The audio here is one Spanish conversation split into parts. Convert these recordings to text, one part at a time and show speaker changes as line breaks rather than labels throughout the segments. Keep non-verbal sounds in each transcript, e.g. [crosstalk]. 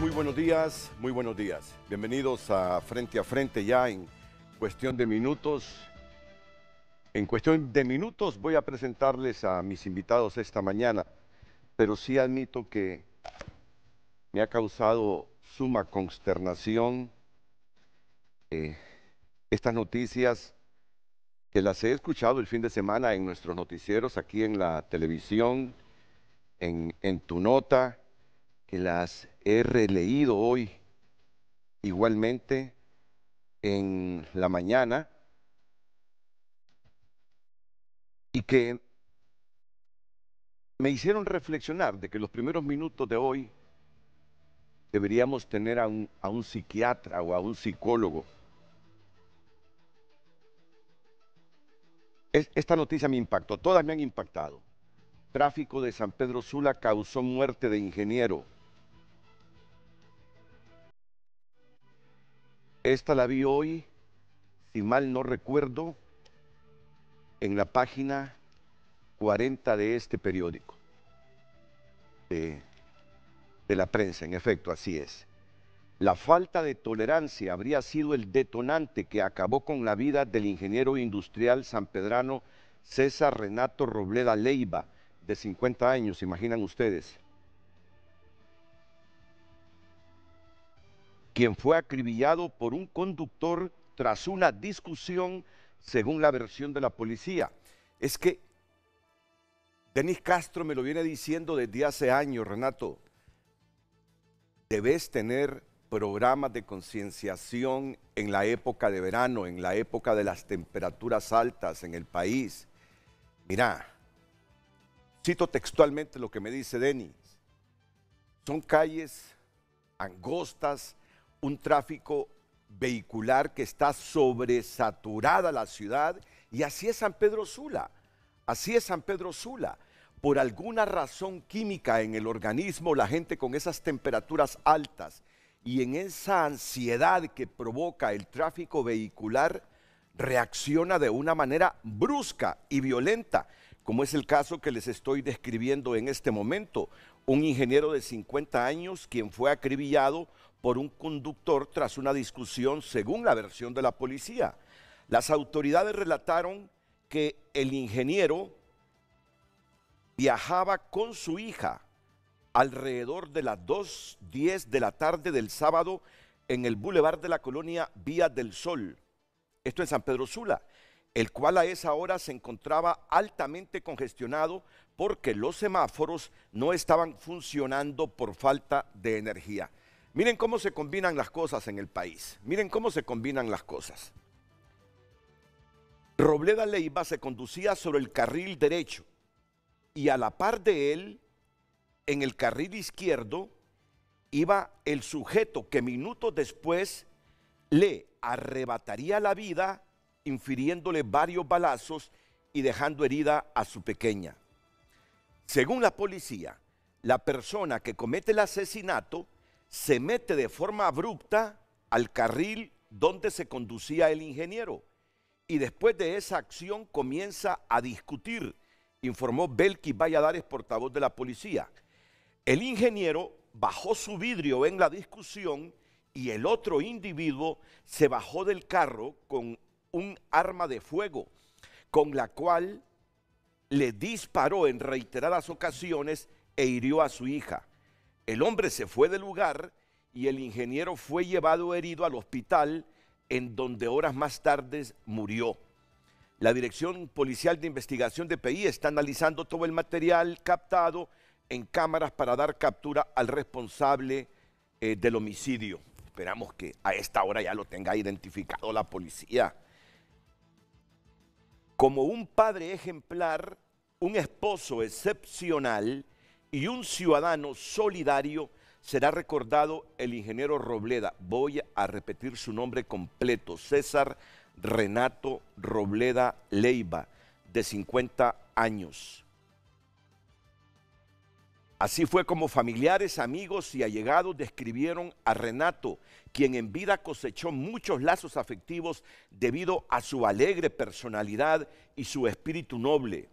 Muy buenos días, muy buenos días. Bienvenidos a Frente a Frente ya en cuestión de minutos. En cuestión de minutos voy a presentarles a mis invitados esta mañana, pero sí admito que me ha causado suma consternación eh, estas noticias que las he escuchado el fin de semana en nuestros noticieros aquí en la televisión, en, en tu nota que las he releído hoy igualmente en la mañana y que me hicieron reflexionar de que los primeros minutos de hoy deberíamos tener a un, psiquiatra o a un psicólogo. esta noticia me impactó, todas me han impactado. Tráfico de San Pedro Sula causó muerte de ingeniero. Esta la vi hoy, si mal no recuerdo, en la página 40 de este periódico, de, la prensa, en efecto, así es. La falta de tolerancia habría sido el detonante que acabó con la vida del ingeniero industrial sanpedrano César Renato Robleda Leiva, de 50 años, imaginan ustedes. quien fue acribillado por un conductor tras una discusión, según la versión de la policía. Es que Denis Castro me lo viene diciendo desde hace años, Renato. Debes tener programas de concienciación en la época de verano, en la época de las temperaturas altas en el país. Mira, cito textualmente lo que me dice Denis. Son calles angostas, un tráfico vehicular que está sobresaturada la ciudad y así es San Pedro Sula, así es San Pedro Sula. Por alguna razón química en el organismo, la gente con esas temperaturas altas y en esa ansiedad que provoca el tráfico vehicular, reacciona de una manera brusca y violenta, como es el caso que les estoy describiendo en este momento. Un ingeniero de 50 años quien fue acribillado por un conductor tras una discusión según la versión de la policía. Las autoridades relataron que el ingeniero viajaba con su hija alrededor de las 2.10 de la tarde del sábado en el bulevar de la colonia Vía del Sol, esto en San Pedro Sula, el cual a esa hora se encontraba altamente congestionado porque los semáforos no estaban funcionando por falta de energía. Miren cómo se combinan las cosas en el país. Miren cómo se combinan las cosas. Robleda Leiva se conducía sobre el carril derecho y a la par de él, en el carril izquierdo, iba el sujeto que minutos después le arrebataría la vida infiriéndole varios balazos y dejando herida a su pequeña. Según la policía, la persona que comete el asesinato se mete de forma abrupta al carril donde se conducía el ingeniero y después de esa acción comienza a discutir, informó Belkis Valladares, portavoz de la policía. El ingeniero bajó su vidrio en la discusión y el otro individuo se bajó del carro con un arma de fuego, con la cual le disparó en reiteradas ocasiones e hirió a su hija. El hombre se fue del lugar y el ingeniero fue llevado herido al hospital en donde horas más tarde murió. La Dirección Policial de Investigación de PI está analizando todo el material captado en cámaras para dar captura al responsable eh, del homicidio. Esperamos que a esta hora ya lo tenga identificado la policía. Como un padre ejemplar, un esposo excepcional, y un ciudadano solidario será recordado el ingeniero Robleda. Voy a repetir su nombre completo, César Renato Robleda Leiva, de 50 años. Así fue como familiares, amigos y allegados describieron a Renato, quien en vida cosechó muchos lazos afectivos debido a su alegre personalidad y su espíritu noble.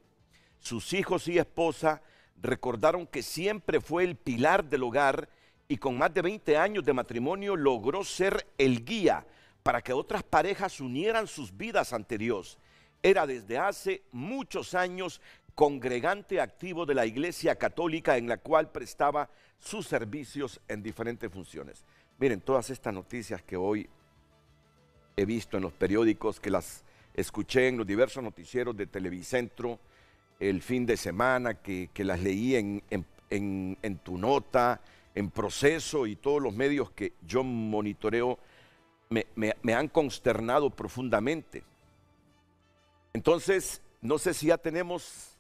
Sus hijos y esposa recordaron que siempre fue el pilar del hogar y con más de 20 años de matrimonio logró ser el guía para que otras parejas unieran sus vidas ante Dios. Era desde hace muchos años congregante activo de la Iglesia Católica en la cual prestaba sus servicios en diferentes funciones. Miren, todas estas noticias que hoy he visto en los periódicos, que las escuché en los diversos noticieros de Televicentro, el fin de semana, que, las leí en, tu nota, en proceso y todos los medios que yo monitoreo me han consternado profundamente. Entonces, no sé si ya tenemos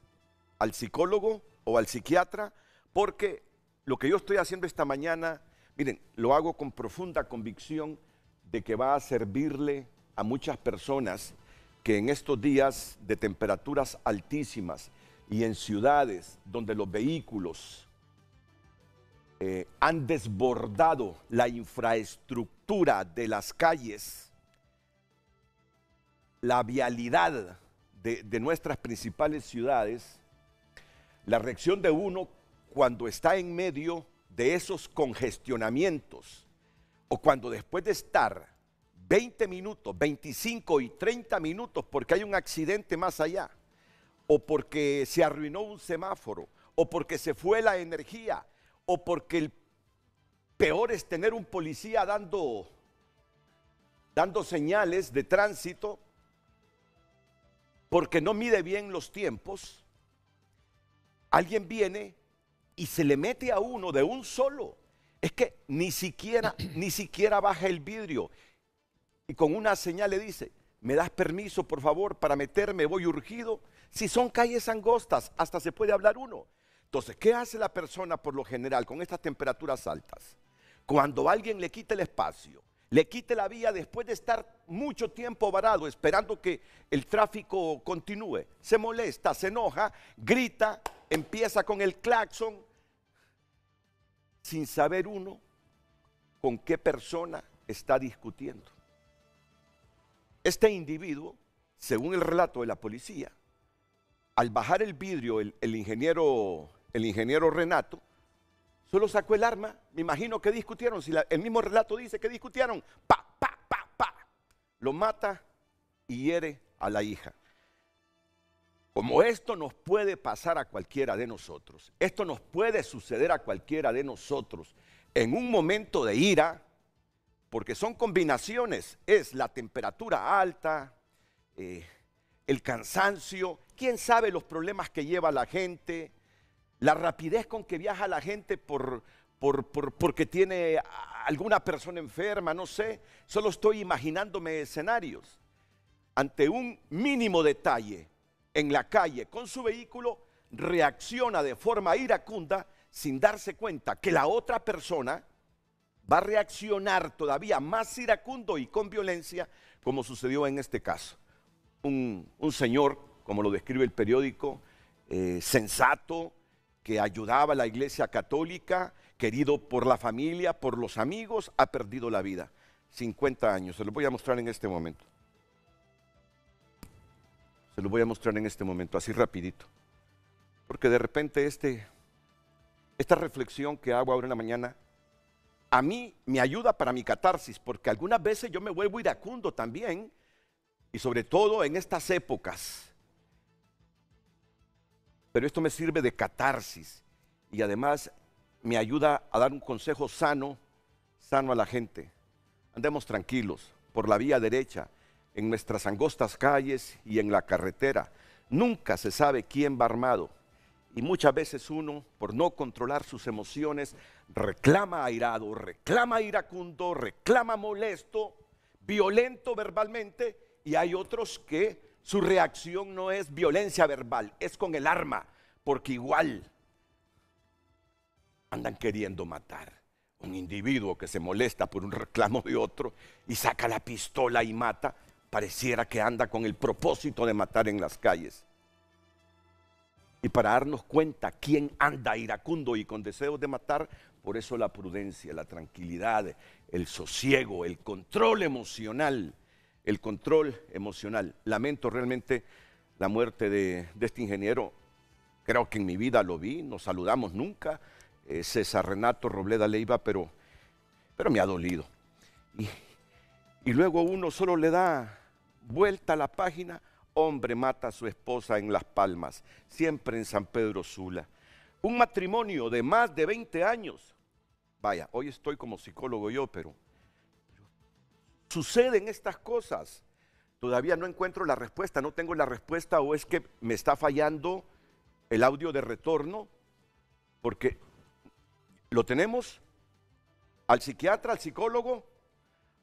al psicólogo o al psiquiatra, porque lo que yo estoy haciendo esta mañana, miren, lo hago con profunda convicción de que va a servirle a muchas personas que en estos días de temperaturas altísimas y en ciudades donde los vehículos eh, han desbordado la infraestructura de las calles, la vialidad de, de nuestras principales ciudades, la reacción de uno cuando está en medio de esos congestionamientos o cuando después de estar 20 minutos, 25 y 30 minutos porque hay un accidente más allá, o porque se arruinó un semáforo, o porque se fue la energía, o porque el peor es tener un policía dando, dando señales de tránsito, porque no mide bien los tiempos, alguien viene y se le mete a uno de un solo. Es que ni siquiera, ni siquiera baja el vidrio y con una señal le dice, ¿me das permiso, por favor, para meterme? Voy urgido. Si son calles angostas, hasta se puede hablar uno. Entonces, ¿qué hace la persona por lo general con estas temperaturas altas? Cuando alguien le quita el espacio, le quite la vía después de estar mucho tiempo varado esperando que el tráfico continúe. Se molesta, se enoja, grita, empieza con el claxon, sin saber uno con qué persona está discutiendo. Este individuo, según el relato de la policía, al bajar el vidrio el, ingeniero, el ingeniero Renato, solo sacó el arma, me imagino que discutieron, si el mismo relato dice que discutieron, pa, pa, pa, pa, lo mata y hiere a la hija. Como esto nos puede pasar a cualquiera de nosotros, esto nos puede suceder a cualquiera de nosotros, en un momento de ira, porque son combinaciones, es la temperatura alta, eh, el cansancio, quién sabe los problemas que lleva la gente, la rapidez con que viaja la gente por, porque tiene alguna persona enferma, no sé, solo estoy imaginándome escenarios. Ante un mínimo detalle en la calle con su vehículo, reacciona de forma iracunda sin darse cuenta que la otra persona va a reaccionar todavía más iracundo y con violencia, como sucedió en este caso. Un, señor, como lo describe el periódico, eh, sensato, que ayudaba a la Iglesia Católica, querido por la familia, por los amigos, ha perdido la vida. 50 años, se lo voy a mostrar en este momento. Se lo voy a mostrar en este momento, así rapidito. Porque de repente este, esta reflexión que hago ahora en la mañana a mí me ayuda para mi catarsis, porque algunas veces yo me vuelvo iracundo también, y sobre todo en estas épocas. Pero esto me sirve de catarsis y además me ayuda a dar un consejo sano, sano a la gente. Andemos tranquilos por la vía derecha, en nuestras angostas calles y en la carretera. Nunca se sabe quién va armado. Y muchas veces uno, por no controlar sus emociones, reclama airado, reclama iracundo, reclama molesto, violento verbalmente, y hay otros que su reacción no es violencia verbal, es con el arma, porque igual andan queriendo matar. Un individuo que se molesta por un reclamo de otro y saca la pistola y mata, pareciera que anda con el propósito de matar en las calles. Y para darnos cuenta quién anda iracundo y con deseos de matar, por eso la prudencia, la tranquilidad, el sosiego, el control emocional, el control emocional. Lamento realmente la muerte de, este ingeniero. Creo que en mi vida lo vi, nos saludamos nunca, eh, César Renato Robleda Leiva, pero, pero me ha dolido. Y, y luego uno solo le da vuelta a la página hombre mata a su esposa en Las Palmas, siempre en San Pedro Sula. Un matrimonio de más de 20 años. Vaya, hoy estoy como psicólogo yo, pero suceden estas cosas. Todavía no encuentro la respuesta, no tengo la respuesta o es que me está fallando el audio de retorno, porque lo tenemos al psiquiatra, al psicólogo,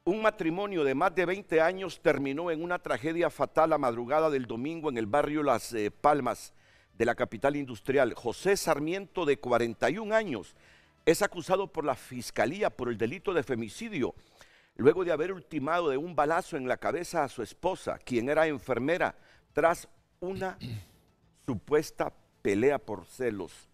un matrimonio de más de 20 años terminó en una tragedia fatal a madrugada del domingo en el barrio Las eh, Palmas de la capital industrial. José Sarmiento, de 41 años, es acusado por la Fiscalía por el delito de femicidio, luego de haber ultimado de un balazo en la cabeza a su esposa, quien era enfermera, tras una [clears throat] supuesta pelea por celos.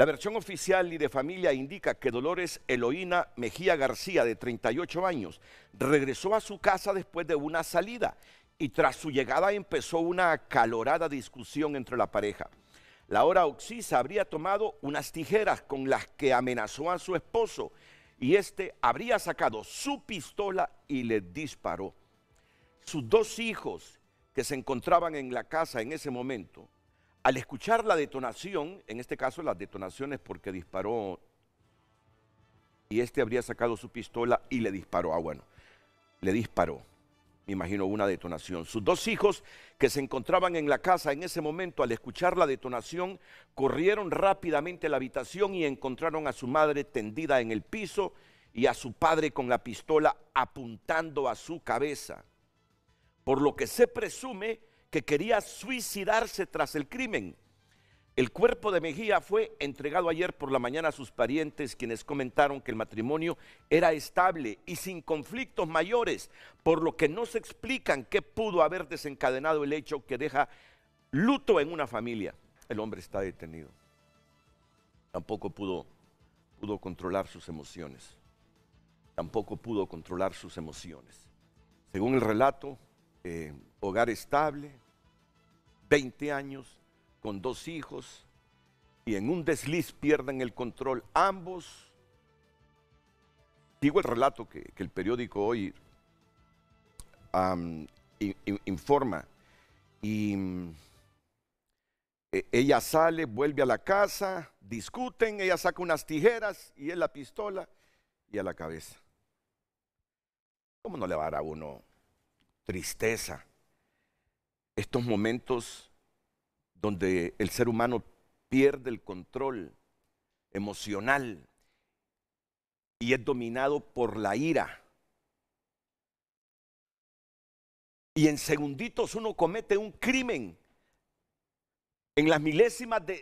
La versión oficial y de familia indica que Dolores Eloína Mejía García, de 38 años, regresó a su casa después de una salida y tras su llegada empezó una acalorada discusión entre la pareja. hora Oxisa habría tomado unas tijeras con las que amenazó a su esposo y este habría sacado su pistola y le disparó. Sus dos hijos que se encontraban en la casa en ese momento al escuchar la detonación, en este caso las detonaciones porque disparó y este habría sacado su pistola y le disparó. Ah, bueno, le disparó. Me imagino una detonación. Sus dos hijos que se encontraban en la casa en ese momento al escuchar la detonación corrieron rápidamente a la habitación y encontraron a su madre tendida en el piso y a su padre con la pistola apuntando a su cabeza. Por lo que se presume que quería suicidarse tras el crimen. El cuerpo de Mejía fue entregado ayer por la mañana a sus parientes, quienes comentaron que el matrimonio era estable y sin conflictos mayores, por lo que no se explican qué pudo haber desencadenado el hecho que deja luto en una familia. El hombre está detenido. Tampoco pudo, pudo controlar sus emociones. Tampoco pudo controlar sus emociones. Según el relato, eh, hogar estable, 20 años, con dos hijos, y en un desliz pierden el control ambos. Digo el relato que, el periódico hoy informa. Y mm, e, ella sale, vuelve a la casa, discuten, ella saca unas tijeras y él la pistola y a la cabeza. ¿Cómo no le va a dar a uno tristeza, estos momentos donde el ser humano pierde el control emocional y es dominado por la ira. Y en segunditos uno comete un crimen. En las milésimas de,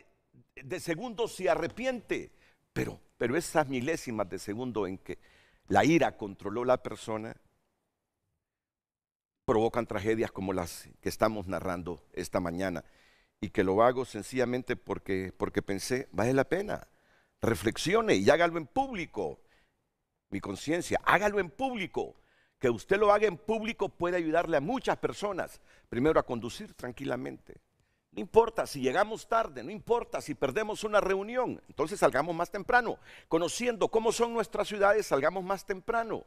segundos se arrepiente. Pero, pero esas milésimas de segundo en que la ira controló la persona, provocan tragedias como las que estamos narrando esta mañana. Y que lo hago sencillamente porque, porque pensé, vale la pena. Reflexione y hágalo en público. Mi conciencia, hágalo en público. Que usted lo haga en público puede ayudarle a muchas personas. Primero a conducir tranquilamente. No importa si llegamos tarde, no importa si perdemos una reunión, entonces salgamos más temprano. Conociendo cómo son nuestras ciudades, salgamos más temprano.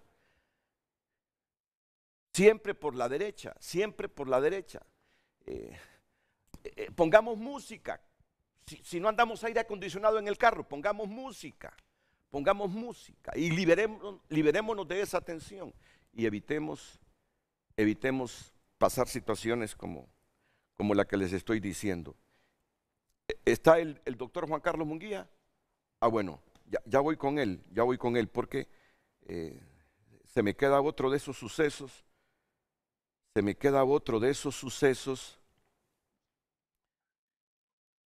Siempre por la derecha, siempre por la derecha. Eh, eh, pongamos música. Si, no andamos aire acondicionado en el carro, pongamos música. Pongamos música y liberémonos, liberémonos de esa tensión y evitemos, evitemos pasar situaciones como, como la que les estoy diciendo. E, ¿Está el, doctor Juan Carlos Munguía? Ah, bueno, ya, voy con él, ya voy con él, porque eh, se me queda otro de esos sucesos se me queda otro de esos sucesos.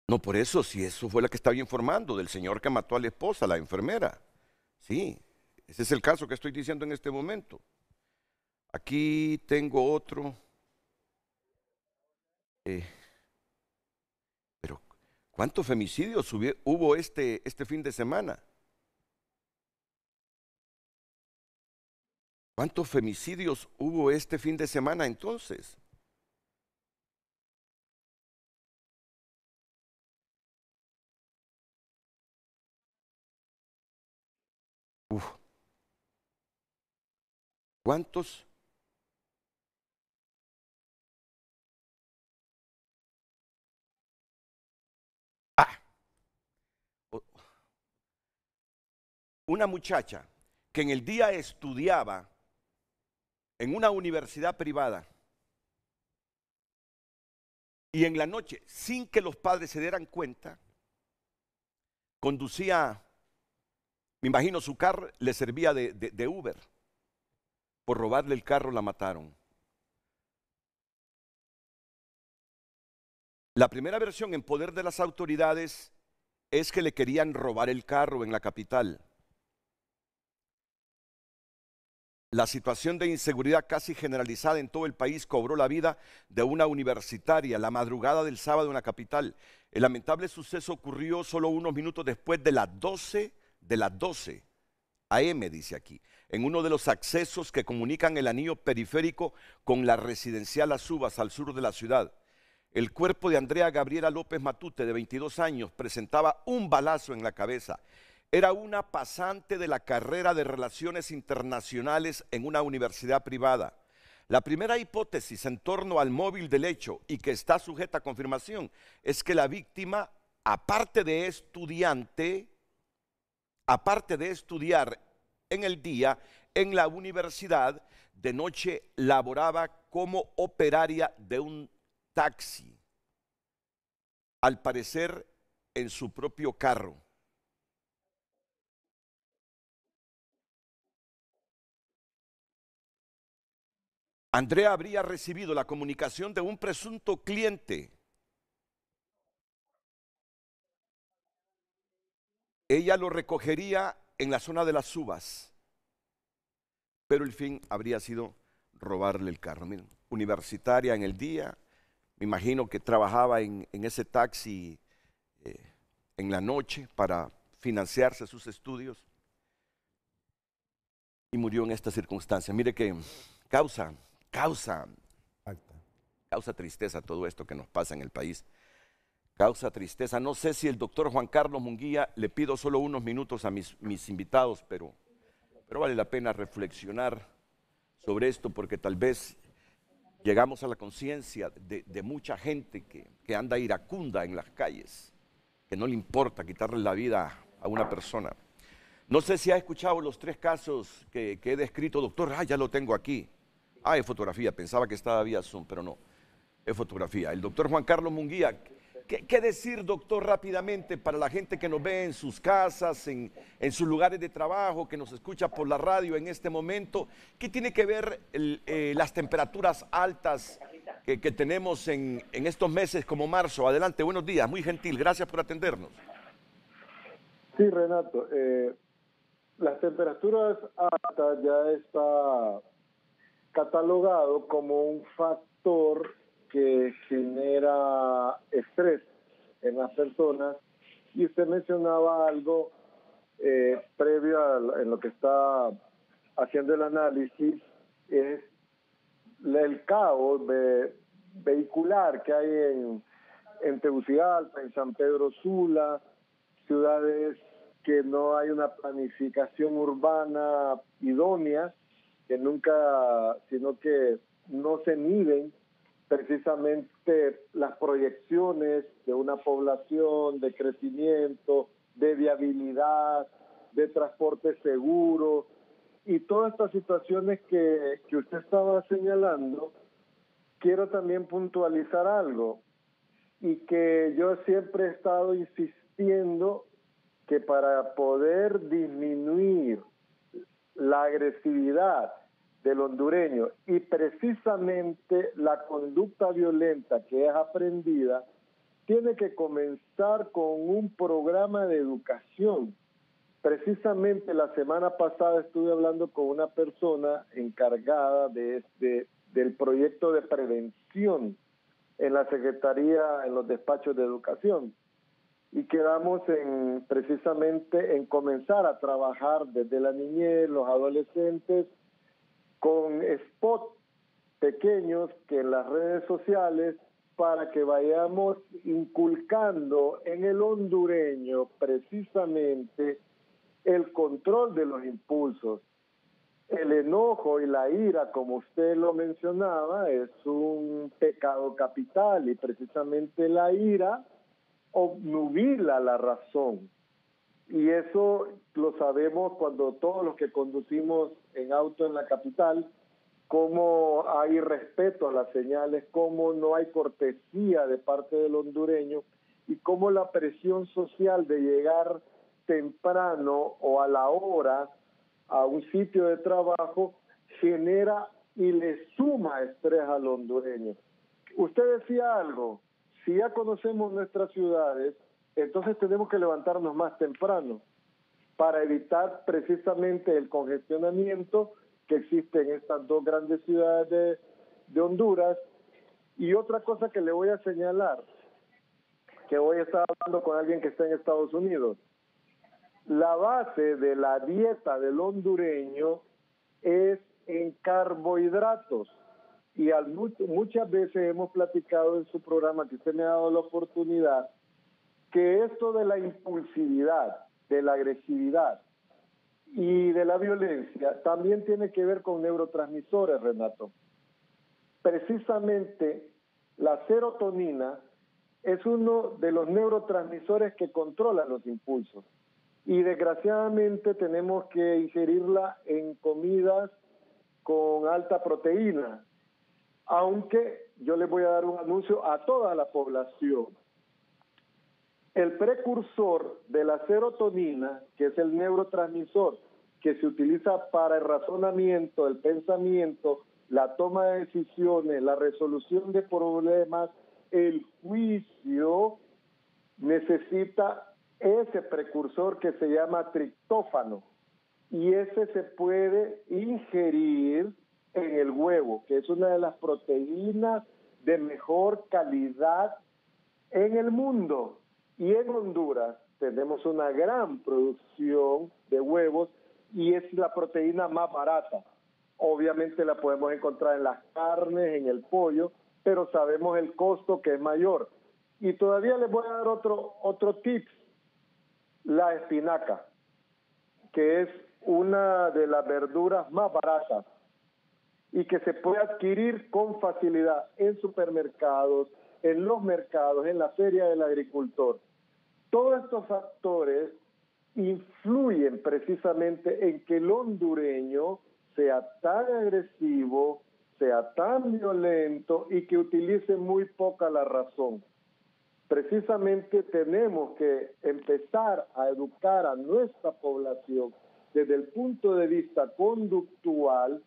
No, por eso, si eso fue la que estaba informando del señor que mató a la esposa, la enfermera. Sí, ese es el caso que estoy diciendo en este momento. Aquí tengo otro. Eh, pero, ¿cuántos femicidios hubo este, este fin de semana? ¿Cuántos femicidios hubo este fin de semana entonces? Uf. ¿Cuántos ah. una muchacha que en el día estudiaba en una universidad privada y en la noche, sin que los padres se dieran cuenta, conducía, me imagino su carro le servía de, de, de Uber. Por robarle el carro la mataron. La primera versión en poder de las autoridades es que le querían robar el carro en la capital. La situación de inseguridad casi generalizada en todo el país cobró la vida de una universitaria la madrugada del sábado en la capital. El lamentable suceso ocurrió solo unos minutos después de las 12 de las 12 AM, dice aquí, en uno de los accesos que comunican el anillo periférico con la residencial Azubas, al sur de la ciudad. El cuerpo de Andrea Gabriela López Matute, de 22 años, presentaba un balazo en la cabeza era una pasante de la carrera de Relaciones Internacionales en una universidad privada. La primera hipótesis en torno al móvil del hecho y que está sujeta a confirmación es que la víctima, aparte de estudiante, aparte de estudiar en el día en la universidad, de noche laboraba como operaria de un taxi, al parecer en su propio carro. Andrea habría recibido la comunicación de un presunto cliente. Ella lo recogería en la zona de las uvas, pero el fin habría sido robarle el carro. universitaria en el día, me imagino que trabajaba en, ese taxi eh, en la noche para financiarse sus estudios y murió en esta circunstancia. Mire qué causa causa, causa tristeza todo esto que nos pasa en el país. Causa tristeza. No sé si el doctor Juan Carlos Munguía, le pido solo unos minutos a mis, invitados, pero, pero vale la pena reflexionar sobre esto porque tal vez llegamos a la conciencia de, mucha gente que, anda iracunda en las calles, que no le importa quitarle la vida a una persona. No sé si ha escuchado los tres casos que, que he descrito, doctor. Ah, ya lo tengo aquí. Ah, es fotografía. Pensaba que estaba vía Zoom, pero no. Es fotografía. El doctor Juan Carlos Munguía. ¿Qué, decir, doctor, rápidamente para la gente que nos ve en sus casas, en, sus lugares de trabajo, que nos escucha por la radio en este momento? ¿Qué tiene que ver eh, las temperaturas altas que, tenemos en, estos meses como marzo? Adelante, buenos días, muy gentil, gracias por atendernos.
Sí, Renato, eh, las temperaturas altas ya está catalogado como un factor que genera estrés en las personas. Y usted mencionaba algo eh, previo a, en lo que está haciendo el análisis, es el caos vehicular que hay en, en Tegucigalpa, en San Pedro Sula, ciudades que no hay una planificación urbana idónea que nunca, sino que no se miden precisamente las proyecciones de una población, de crecimiento, de viabilidad, de transporte seguro y todas estas situaciones que, que usted estaba señalando, quiero también puntualizar algo y que yo siempre he estado insistiendo que para poder disminuir la agresividad del hondureño y precisamente la conducta violenta que es aprendida tiene que comenzar con un programa de educación. Precisamente la semana pasada estuve hablando con una persona encargada de, este, del proyecto de prevención en la Secretaría, en los despachos de Educación y quedamos en precisamente en comenzar a trabajar desde la niñez, los adolescentes, con spots pequeños que en las redes sociales para que vayamos inculcando en el hondureño precisamente el control de los impulsos. El enojo y la ira, como usted lo mencionaba, es un pecado capital y precisamente la ira obnubila la razón. Y eso lo sabemos cuando todos los que conducimos en auto en la capital, cómo hay respeto a las señales, cómo no hay cortesía de parte del hondureño y cómo la presión social de llegar temprano o a la hora a un sitio de trabajo genera y le suma estrés al hondureño. Usted decía algo, si ya conocemos nuestras ciudades, entonces tenemos que levantarnos más temprano para evitar precisamente el congestionamiento que existe en estas dos grandes ciudades de, Honduras. Y otra cosa que le voy a señalar, que voy a estar hablando con alguien que está en Estados Unidos, la base de la dieta del hondureño es en carbohidratos. Y al muchas veces hemos platicado en su programa, que usted me ha dado la oportunidad, que esto de la impulsividad, de la agresividad y de la violencia también tiene que ver con neurotransmisores, Renato. Precisamente la serotonina es uno de los neurotransmisores que controlan los impulsos. Y desgraciadamente tenemos que ingerirla en comidas con alta proteína, aunque yo les voy a dar un anuncio a toda la población. El precursor de la serotonina, que es el neurotransmisor que se utiliza para el razonamiento, el pensamiento, la toma de decisiones, la resolución de problemas, el juicio, necesita ese precursor que se llama triptófano. Y ese se puede ingerir en el huevo, que es una de las proteínas de mejor calidad en el mundo. Y en Honduras tenemos una gran producción de huevos y es la proteína más barata. Obviamente la podemos encontrar en las carnes, en el pollo, pero sabemos el costo que es mayor. Y todavía les voy a dar otro, otro tip, la espinaca, que es una de las verduras más baratas y que se puede adquirir con facilidad en supermercados, en los mercados, en la feria del agricultor. Todos estos factores influyen precisamente en que el hondureño sea tan agresivo, sea tan violento y que utilice muy poca la razón. Precisamente tenemos que empezar a educar a nuestra población desde el punto de vista conductual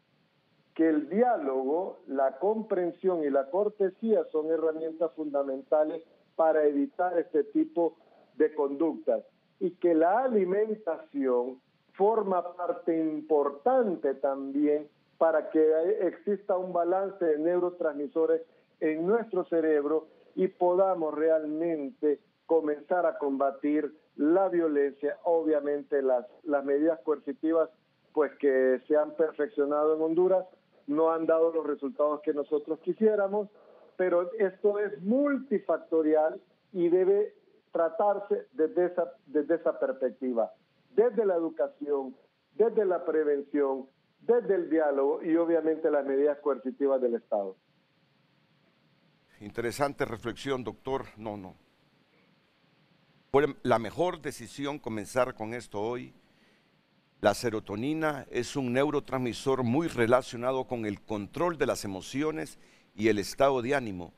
que el diálogo, la comprensión y la cortesía son herramientas fundamentales para evitar este tipo de conductas y que la alimentación forma parte importante también para que exista un balance de neurotransmisores en nuestro cerebro y podamos realmente comenzar a combatir la violencia, obviamente las, las medidas coercitivas pues que se han perfeccionado en Honduras no han dado los resultados que nosotros quisiéramos, pero esto es multifactorial y debe tratarse desde esa, perspectiva, desde la educación, desde la prevención, desde el diálogo y obviamente las medidas coercitivas del Estado.
Interesante reflexión, doctor. No, no. la mejor decisión comenzar con esto hoy. La serotonina es un neurotransmisor muy relacionado con el control de las emociones y el estado de ánimo,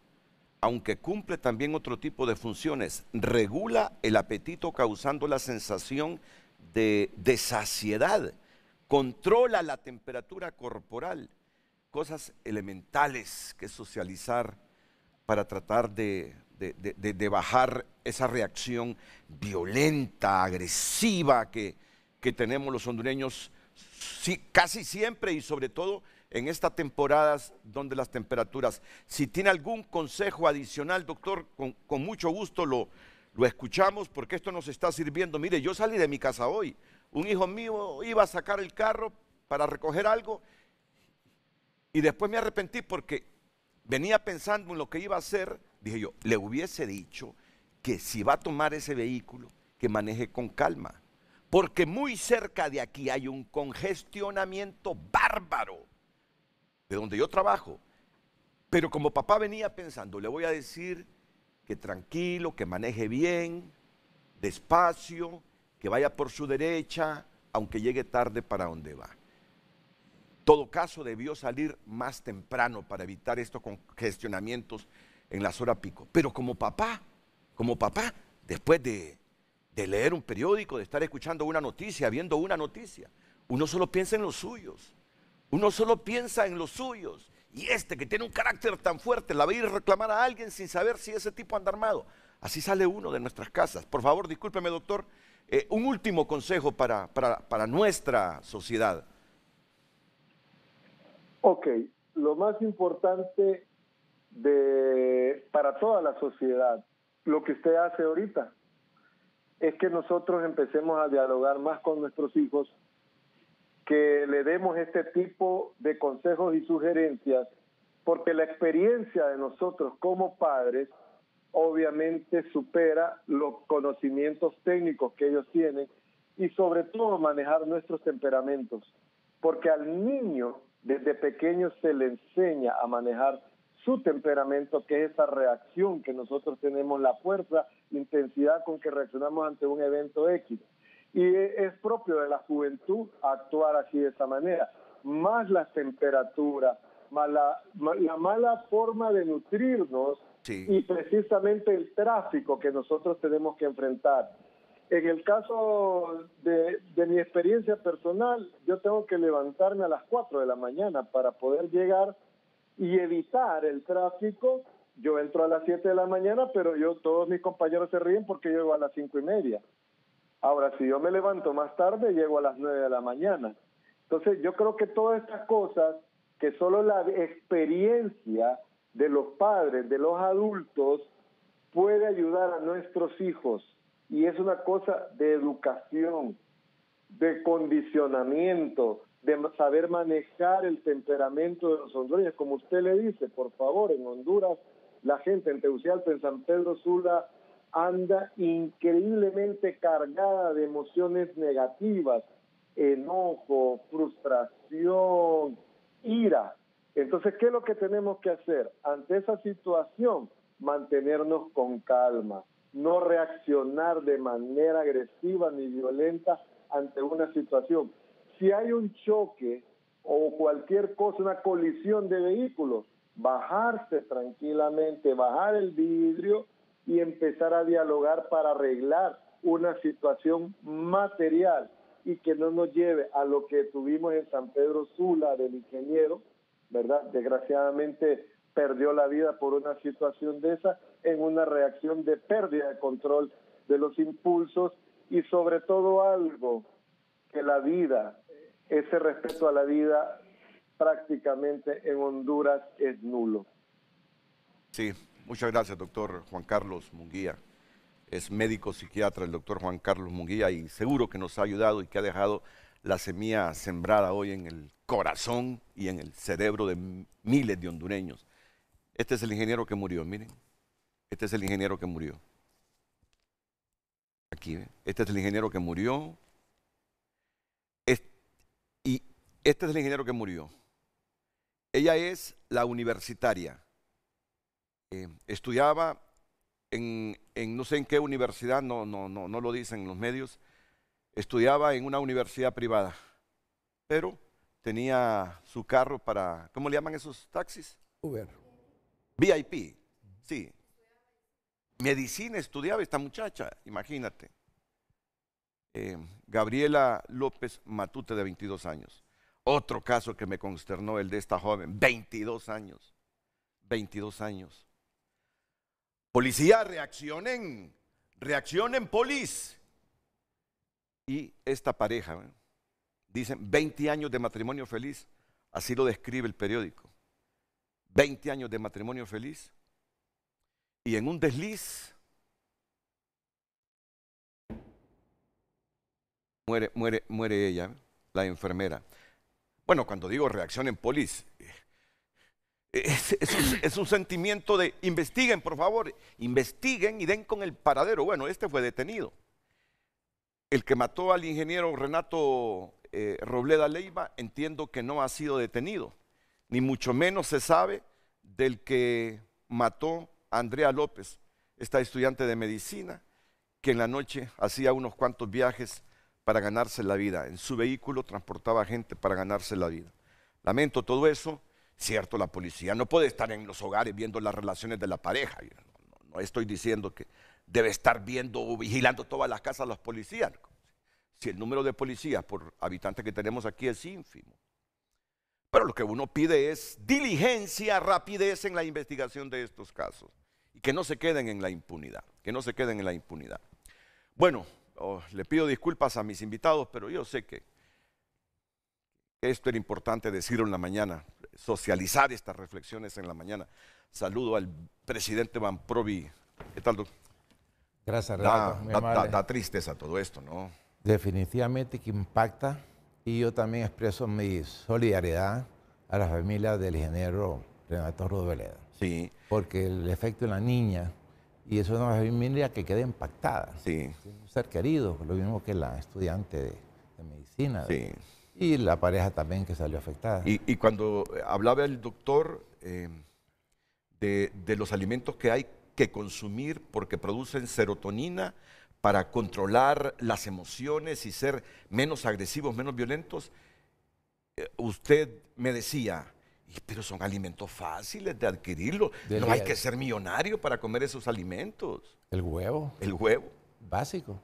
aunque cumple también otro tipo de funciones. Regula el apetito causando la sensación de, desaciedad, saciedad, controla la temperatura corporal, cosas elementales que socializar para tratar de bajar esa reacción violenta, agresiva que que tenemos los hondureños casi siempre y sobre todo en estas temporadas donde las temperaturas. Si tiene algún consejo adicional, doctor, con, mucho gusto lo, lo escuchamos porque esto nos está sirviendo. Mire, yo salí de mi casa hoy. Un hijo mío iba a sacar el carro para recoger algo y después me arrepentí porque venía pensando en lo que iba a hacer. Dije yo, le hubiese dicho que si va a tomar ese vehículo, que maneje con calma porque muy cerca de aquí hay un congestionamiento bárbaro de donde yo trabajo. Pero como papá venía pensando, le voy a decir que tranquilo, que maneje bien, despacio, que vaya por su derecha, aunque llegue tarde para donde va. Todo caso debió salir más temprano para evitar estos congestionamientos en las horas pico. Pero como papá, como papá, después de de leer un periódico, de estar escuchando una noticia, viendo una noticia. Uno solo piensa en los suyos. Uno solo piensa en los suyos. Y este que tiene un carácter tan fuerte, la va a ir a reclamar a alguien sin saber si ese tipo anda armado. Así sale uno de nuestras casas. Por favor, discúlpeme, doctor. Eh, un último consejo para, para, para nuestra sociedad.
Ok, lo más importante de, para toda la sociedad, lo que usted hace ahorita, es que nosotros empecemos a dialogar más con nuestros hijos, que le demos este tipo de consejos y sugerencias, porque la experiencia de nosotros como padres obviamente supera los conocimientos técnicos que ellos tienen y sobre todo manejar nuestros temperamentos, porque al niño desde pequeño se le enseña a manejar su temperamento, que es esa reacción que nosotros tenemos, la fuerza intensidad con que reaccionamos ante un evento X. Y e, es propio de la juventud actuar así de esa manera, más las temperaturas, más la, la mala forma de nutrirnos y precisamente el tráfico que nosotros tenemos que enfrentar. En el caso de, de mi experiencia personal, yo tengo que levantarme a las 4 de la mañana para poder llegar y evitar el tráfico yo entro a las 7 de la mañana, pero yo todos mis compañeros se ríen porque yo llego a las 5 y media. Ahora, si yo me levanto más tarde, llego a las 9 de la mañana. Entonces, yo creo que todas estas cosas, que solo la experiencia de los padres, de los adultos, puede ayudar a nuestros hijos. Y es una cosa de educación, de condicionamiento, de saber manejar el temperamento de los hondureños. Como usted le dice, por favor, en Honduras la gente en Tegucigalpa, en San Pedro Sula, anda increíblemente cargada de emociones negativas, enojo, frustración, ira. Entonces, ¿qué es lo que tenemos que hacer ante esa situación? Mantenernos con calma, no reaccionar de manera agresiva ni violenta ante una situación. Si hay un choque o cualquier cosa, una colisión de vehículos, bajarse tranquilamente, bajar el vidrio y empezar a dialogar para arreglar una situación material y que no nos lleve a lo que tuvimos en San Pedro Sula del ingeniero, ¿verdad? Desgraciadamente perdió la vida por una situación de esa, en una reacción de pérdida de control de los impulsos y sobre todo algo que la vida, ese respeto a la vida prácticamente en Honduras es nulo.
Sí, muchas gracias, doctor Juan Carlos Munguía. Es médico psiquiatra el doctor Juan Carlos Munguía y seguro que nos ha ayudado y que ha dejado la semilla sembrada hoy en el corazón y en el cerebro de miles de hondureños. Este es el ingeniero que murió, miren. Este es el ingeniero que murió. Aquí, este es el ingeniero que murió. y este es el ingeniero que murió. Ella es la universitaria. Eh, estudiaba en, no sé en qué universidad, no, no, no, no lo dicen los medios, estudiaba en una universidad privada, pero tenía su carro para, ¿cómo le llaman esos taxis? Uber. VIP, sí. Medicina estudiaba esta muchacha, imagínate. Eh, Gabriela López Matute, de 22 años. Otro caso que me consternó, el de esta joven, 22 años, 22 años. Policía, reaccionen, reaccionen, polis. Y esta pareja, dicen 20 años de matrimonio feliz, así lo describe el periódico. 20 años de matrimonio feliz. Y en un desliz, muere, ella, la enfermera. Bueno, cuando digo reacción en polis, eh, es, un, sentimiento de investiguen, por favor, investiguen y den con el paradero. Bueno, este fue detenido. El que mató al ingeniero Renato eh, Robleda Leiva, entiendo que no ha sido detenido, ni mucho menos se sabe del que mató a Andrea López, esta estudiante de medicina, que en la noche hacía unos cuantos viajes para ganarse la vida, en su vehículo transportaba gente para ganarse la vida. Lamento todo eso, cierto, la policía no puede estar en los hogares viendo las relaciones de la pareja, no, estoy diciendo que debe estar viendo o vigilando todas las casas los policías. Si el número de policías por habitante que tenemos aquí es ínfimo. Pero lo que uno pide es diligencia, rapidez en la investigación de estos casos. Y que no se queden en la impunidad. Que no se queden en la impunidad. Bueno, le pido disculpas a mis invitados, pero yo sé que esto era importante decirlo en la mañana, socializar estas reflexiones en la mañana. Saludo al presidente Van Provi. ¿Qué tal,
Gracias, Renato.
Da, tristeza todo esto, ¿no?
Definitivamente que impacta y yo también expreso mi solidaridad a la familia del ingeniero Renato Rodoveleda. Sí. Porque el efecto en la niña y eso es una familia que queda impactada. Sí. Un ser querido, lo mismo que la estudiante de, medicina. Sí. y la pareja
también que salió afectada. Y, cuando eh, hablaba el doctor eh, de, los alimentos que hay que consumir porque producen serotonina para controlar las emociones y ser menos agresivos, menos violentos, eh, usted me decía, pero son alimentos fáciles de adquirirlo, No hay que ser millonario para comer esos alimentos. El huevo. El huevo. Básico.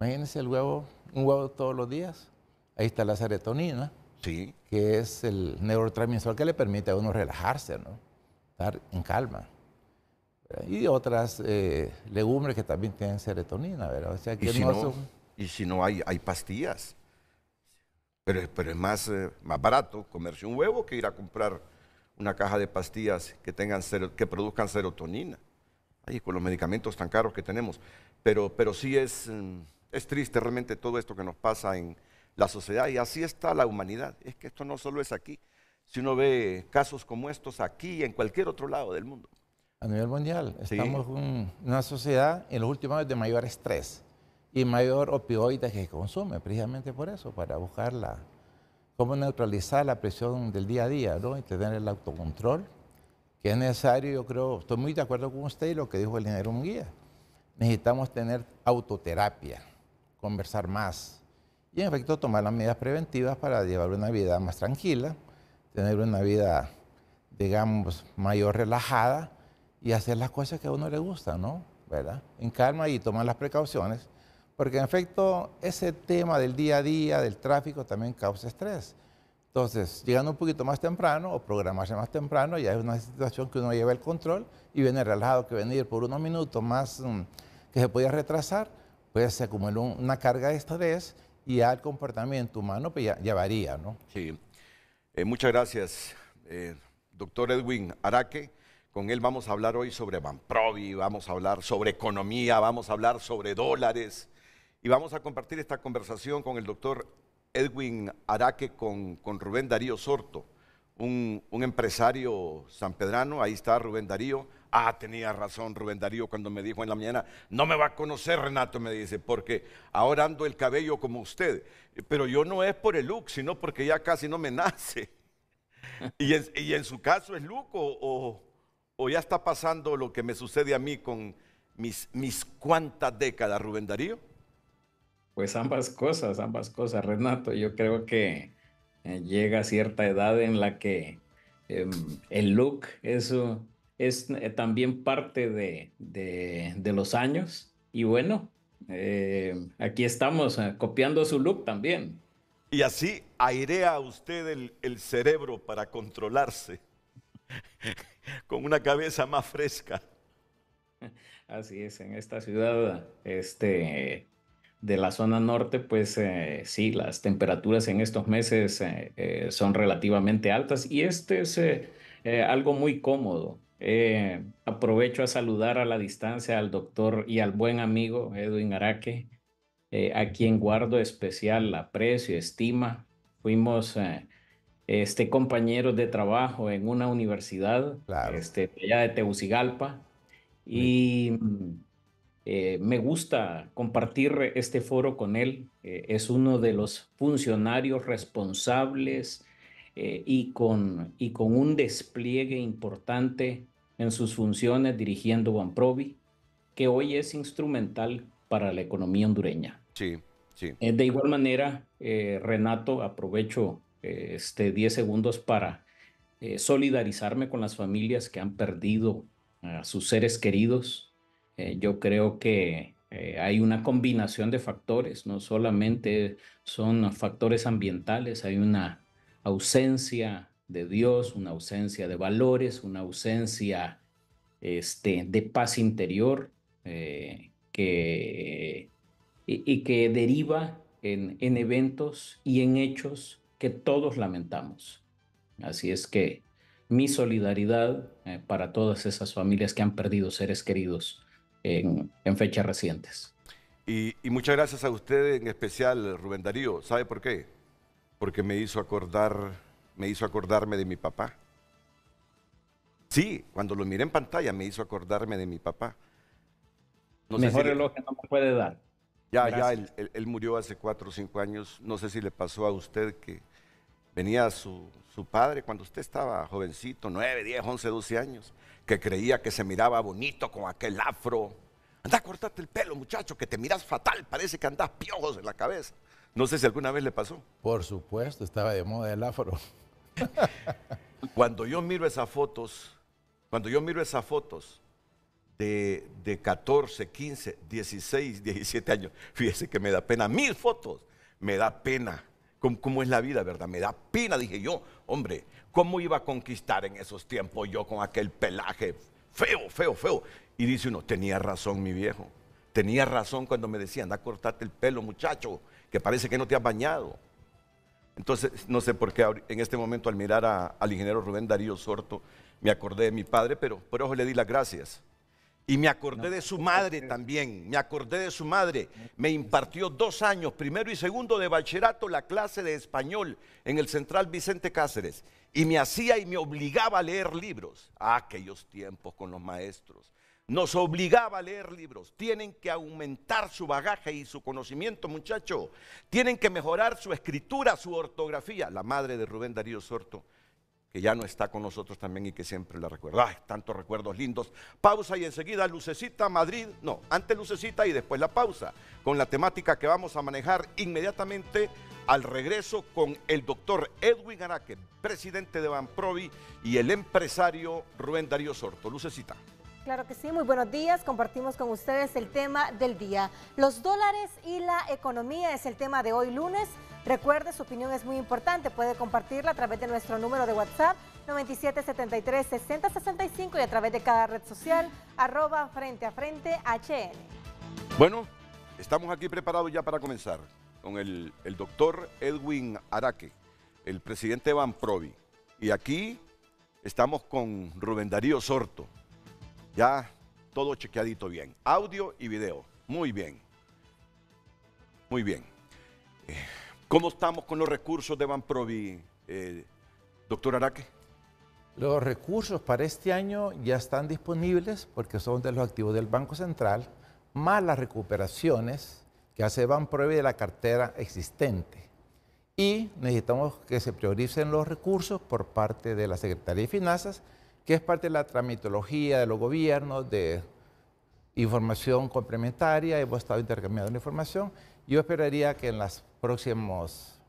Imagínense el huevo, un huevo todos los días. Ahí está la serotonina. Sí. Que es el neurotransmisor que le permite a uno relajarse, ¿no? Estar en calma. Y otras eh, legumbres que también tienen serotonina,
¿verdad? O sea, que ¿Y, no, y si no hay, hay pastillas. Pero, es más, eh, más barato comerse un huevo que ir a comprar una caja de pastillas que, tengan que produzcan serotonina. Ahí con los medicamentos tan caros que tenemos. Pero, pero sí es, mm, es triste realmente todo esto que nos pasa en la sociedad y así está la humanidad. Es que esto no solo es aquí. Si uno ve casos como estos aquí y en cualquier otro lado del mundo.
A nivel mundial, estamos en una sociedad en los últimos años de mayor estrés y mayor opioide que consume, precisamente por eso, para buscar cómo neutralizar la presión del día a día ¿no? y tener el autocontrol, que es necesario, yo creo, estoy muy de acuerdo con usted y lo que dijo el ingeniero Munguía, necesitamos tener autoterapia, conversar más y en efecto tomar las medidas preventivas para llevar una vida más tranquila, tener una vida, digamos, mayor relajada y hacer las cosas que a uno le gusta, ¿no? ¿Verdad? En calma y tomar las precauciones porque en efecto, ese tema del día a día, del tráfico, también causa estrés. Entonces, llegando un poquito más temprano o programarse más temprano, ya es una situación que uno lleva el control y viene relajado que venir por unos minutos más mm, que se podía retrasar, pues se acumula una carga de estrés y al comportamiento humano pues, ya, varía,
¿no? Sí. Eh, muchas gracias, eh, doctor Edwin Araque. Con él vamos a hablar hoy sobre Banprovi, vamos a hablar sobre economía, vamos a hablar sobre dólares. Y vamos a compartir esta conversación con el doctor Edwin Araque, con, con Rubén Darío Sorto, un, empresario sanpedrano. Ahí está Rubén Darío. Ah, tenía razón Rubén Darío cuando me dijo en la mañana, no me va a conocer Renato, me dice, porque ahora ando el cabello como usted. Pero yo no es por el look, sino porque ya casi no me nace. Y en, y en su caso es luco o, o, ya está pasando lo que me sucede a mí con mis, mis cuantas décadas, Rubén
Darío. Pues ambas cosas, ambas cosas, Renato. Yo creo que eh, llega cierta edad en la que em, el look eso es eh, también parte de, los años. Y bueno, eh, aquí estamos copiando su look también. Y así
airea usted el, el cerebro para controlarse [laughs] con una cabeza más fresca.
Así es, en esta ciudad, este de la zona norte, pues eh, sí, las temperaturas en estos meses eh, eh, son relativamente altas y este es algo muy cómodo. aprovecho a saludar a la distancia al doctor y al buen amigo Edwin Araque, a quien guardo especial aprecio, estima. Fuimos este, compañeros de trabajo en una universidad, este, allá de Tegucigalpa, y... Mm, eh, me gusta compartir este foro con él. Eh, es uno de los funcionarios responsables eh, y, con, y con un despliegue importante en sus funciones dirigiendo Banprovi, que hoy es instrumental para la economía hondureña. Sí, sí. de igual manera, Renato, aprovecho este 10 segundos para solidarizarme con las familias que han perdido a sus seres queridos eh, yo creo que eh, hay una combinación de factores, no solamente son factores ambientales, hay una ausencia de Dios, una ausencia de valores, una ausencia este, de paz interior eh, que, y, que deriva en, eventos y en hechos que todos lamentamos. Así es que mi solidaridad para todas esas familias que han perdido seres queridos en, fechas recientes.
Y, muchas gracias a usted en especial, Rubén Darío. ¿Sabe por qué? Porque me hizo acordar, me hizo acordarme de mi papá. Sí, cuando lo miré en pantalla me hizo acordarme de mi papá. No Mejor reloj
que no me puede dar. Ya, ya, él,
él murió hace cuatro o cinco años. No sé si le pasó a usted que venía su, padre cuando usted estaba jovencito, 9, 10, 11, 12 años, que creía que se miraba bonito con aquel afro. Anda, cortate el pelo, muchacho, que te miras fatal, parece que andas piojos en la cabeza. No sé si alguna vez le pasó.
Por supuesto, estaba de moda el afro. [laughs]
cuando yo miro esas fotos, cuando yo miro esas fotos de, de 14, 15, 16, 17 años, fíjese que me da pena. Mil fotos, me da pena ¿Cómo, es la vida, verdad? Me da pena, dije yo, hombre, ¿cómo iba a conquistar en esos tiempos yo con aquel pelaje feo, feo, feo? Y dice uno, tenía razón mi viejo, tenía razón cuando me decían, anda a cortarte el pelo muchacho, que parece que no te has bañado. Entonces, no sé por qué en este momento al mirar al ingeniero Rubén Darío Sorto, me acordé de mi padre, pero por eso le di las gracias. Y me acordé de su madre también, me acordé de su madre. Me impartió dos años, primero y segundo de bachillerato, la clase de español en el Central Vicente Cáceres. Y me hacía y me obligaba a leer libros. a aquellos tiempos con los maestros. Nos obligaba a leer libros. Tienen que aumentar su bagaje y su conocimiento, muchacho. Tienen que mejorar su escritura, su ortografía. La madre de Rubén Darío Sorto que ya no está con nosotros también y que siempre la recuerda. Ay, tantos recuerdos lindos. Pausa y enseguida Lucecita Madrid. No, antes Lucecita y después la pausa. Con la temática que vamos a manejar inmediatamente al regreso con el doctor Edwin Araque, presidente de Banprovi, y el empresario Rubén Darío Sorto. Lucecita.
Claro que sí, muy buenos días. Compartimos con ustedes el tema del día. Los dólares y la economía es el tema de hoy lunes. Recuerde, su opinión es muy importante. Puede compartirla a través de nuestro número de WhatsApp 9773-6065 y a través de cada red social, arroba frente a frente HN.
Bueno, estamos aquí preparados ya para comenzar con el, doctor Edwin Araque, el presidente Van Provi, Y aquí estamos con Rubén Darío Sorto. Ya todo chequeadito bien. Audio y video. Muy bien. Muy bien. Eh, ¿Cómo estamos con los recursos de Banprovi, eh, doctor Araque?
Los recursos para este año ya están disponibles porque son de los activos del Banco Central, más las recuperaciones que hace Banprovi de la cartera existente. Y necesitamos que se prioricen los recursos por parte de la Secretaría de Finanzas, que es parte de la tramitología de los gobiernos, de información complementaria, hemos estado intercambiando la información yo esperaría que en las próximas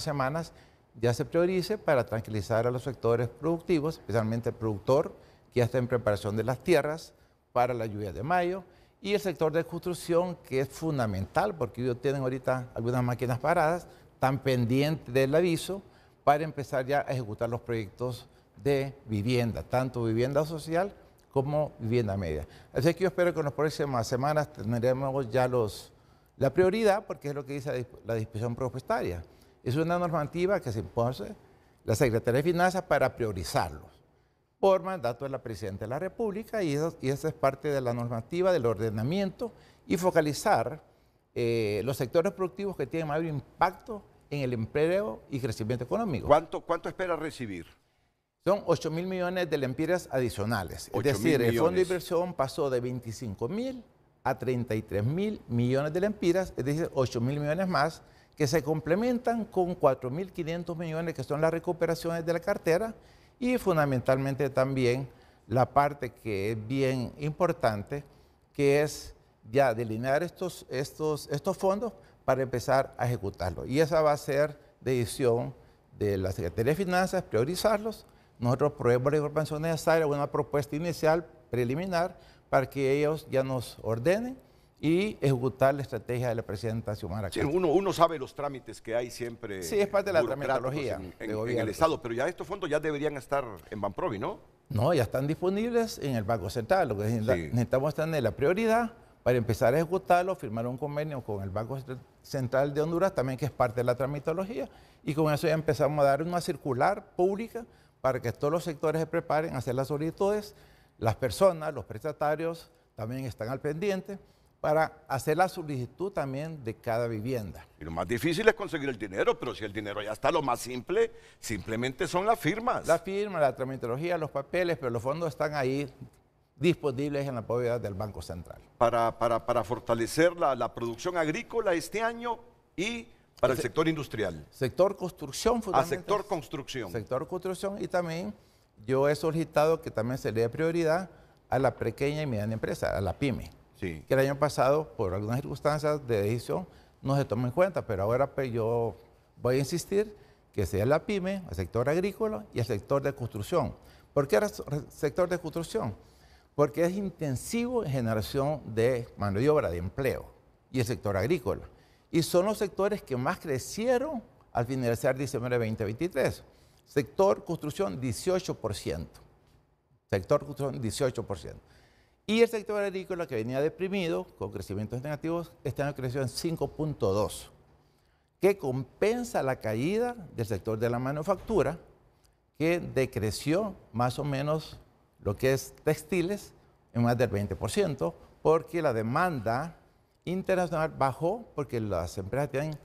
semanas ya se priorice para tranquilizar a los sectores productivos, especialmente el productor, que ya está en preparación de las tierras para la lluvia de mayo, y el sector de construcción, que es fundamental, porque ellos tienen ahorita algunas máquinas paradas, tan pendientes del aviso, para empezar ya a ejecutar los proyectos de vivienda, tanto vivienda social como vivienda media. Así que yo espero que en las próximas semanas tendremos ya los la prioridad, porque es lo que dice la disposición presupuestaria, es una normativa que se impone la Secretaría de Finanzas para priorizarlos por mandato de la Presidenta de la República y, esa es parte de la normativa, del ordenamiento y focalizar eh, los sectores productivos que tienen mayor impacto en el empleo y crecimiento
económico. ¿Cuánto, cuánto espera recibir?
Son 8 mil millones de lempiras adicionales. Es decir, el fondo de inversión pasó de 25 mil a 33 mil millones de lempiras, es decir, 8 mil millones más, que se complementan con 4.500 millones que son las recuperaciones de la cartera y fundamentalmente también la parte que es bien importante, que es ya delinear estos, estos, estos fondos para empezar a ejecutarlos. Y esa va a ser decisión de la Secretaría de Finanzas, priorizarlos. Nosotros proveemos la información necesaria, una propuesta inicial preliminar para que ellos ya nos ordenen y ejecutar la estrategia de la presidenta Xiomara Castro.
uno, sabe los trámites que hay siempre. Sí, es parte de la tramitología en, el Estado, pero ya estos fondos ya deberían estar en Banprovi, ¿no?
No, ya están disponibles en el Banco Central. Lo que necesitamos tener la prioridad para empezar a ejecutarlo, firmar un convenio con el Banco Central de Honduras, también que es parte de la tramitología, y con eso ya empezamos a dar una circular pública para que todos los sectores se preparen a hacer las solicitudes las personas, los prestatarios, también están al pendiente para hacer la solicitud también de cada vivienda.
Y lo más difícil es conseguir el dinero, pero si el dinero ya está, lo más simple simplemente son las firmas. La
firma, la tramitología, los papeles, pero los fondos están ahí disponibles en la propiedad del Banco Central.
Para, para, para fortalecer la, la, producción agrícola este año y para el, sector industrial.
Sector construcción, fundamentalmente. Ah, A sector construcción. Sector construcción y también yo he solicitado que también se le dé prioridad a la pequeña y mediana empresa, a la pyme. Que el año pasado, por algunas circunstancias de decisión, no se tomó en cuenta, pero ahora pues, yo voy a insistir que sea la pyme, el sector agrícola y el sector de construcción. ¿Por qué el sector de construcción? Porque es intensivo en generación de mano de obra, de empleo, y el sector agrícola. Y son los sectores que más crecieron al finalizar diciembre de 2023. Sector construcción, 18%. Sector construcción, 18%. Y el sector agrícola, que venía deprimido, con crecimientos negativos, este año creció en 5.2%, que compensa la caída del sector de la manufactura, que decreció más o menos lo que es textiles en más del 20%, porque la demanda internacional bajó porque las empresas tienen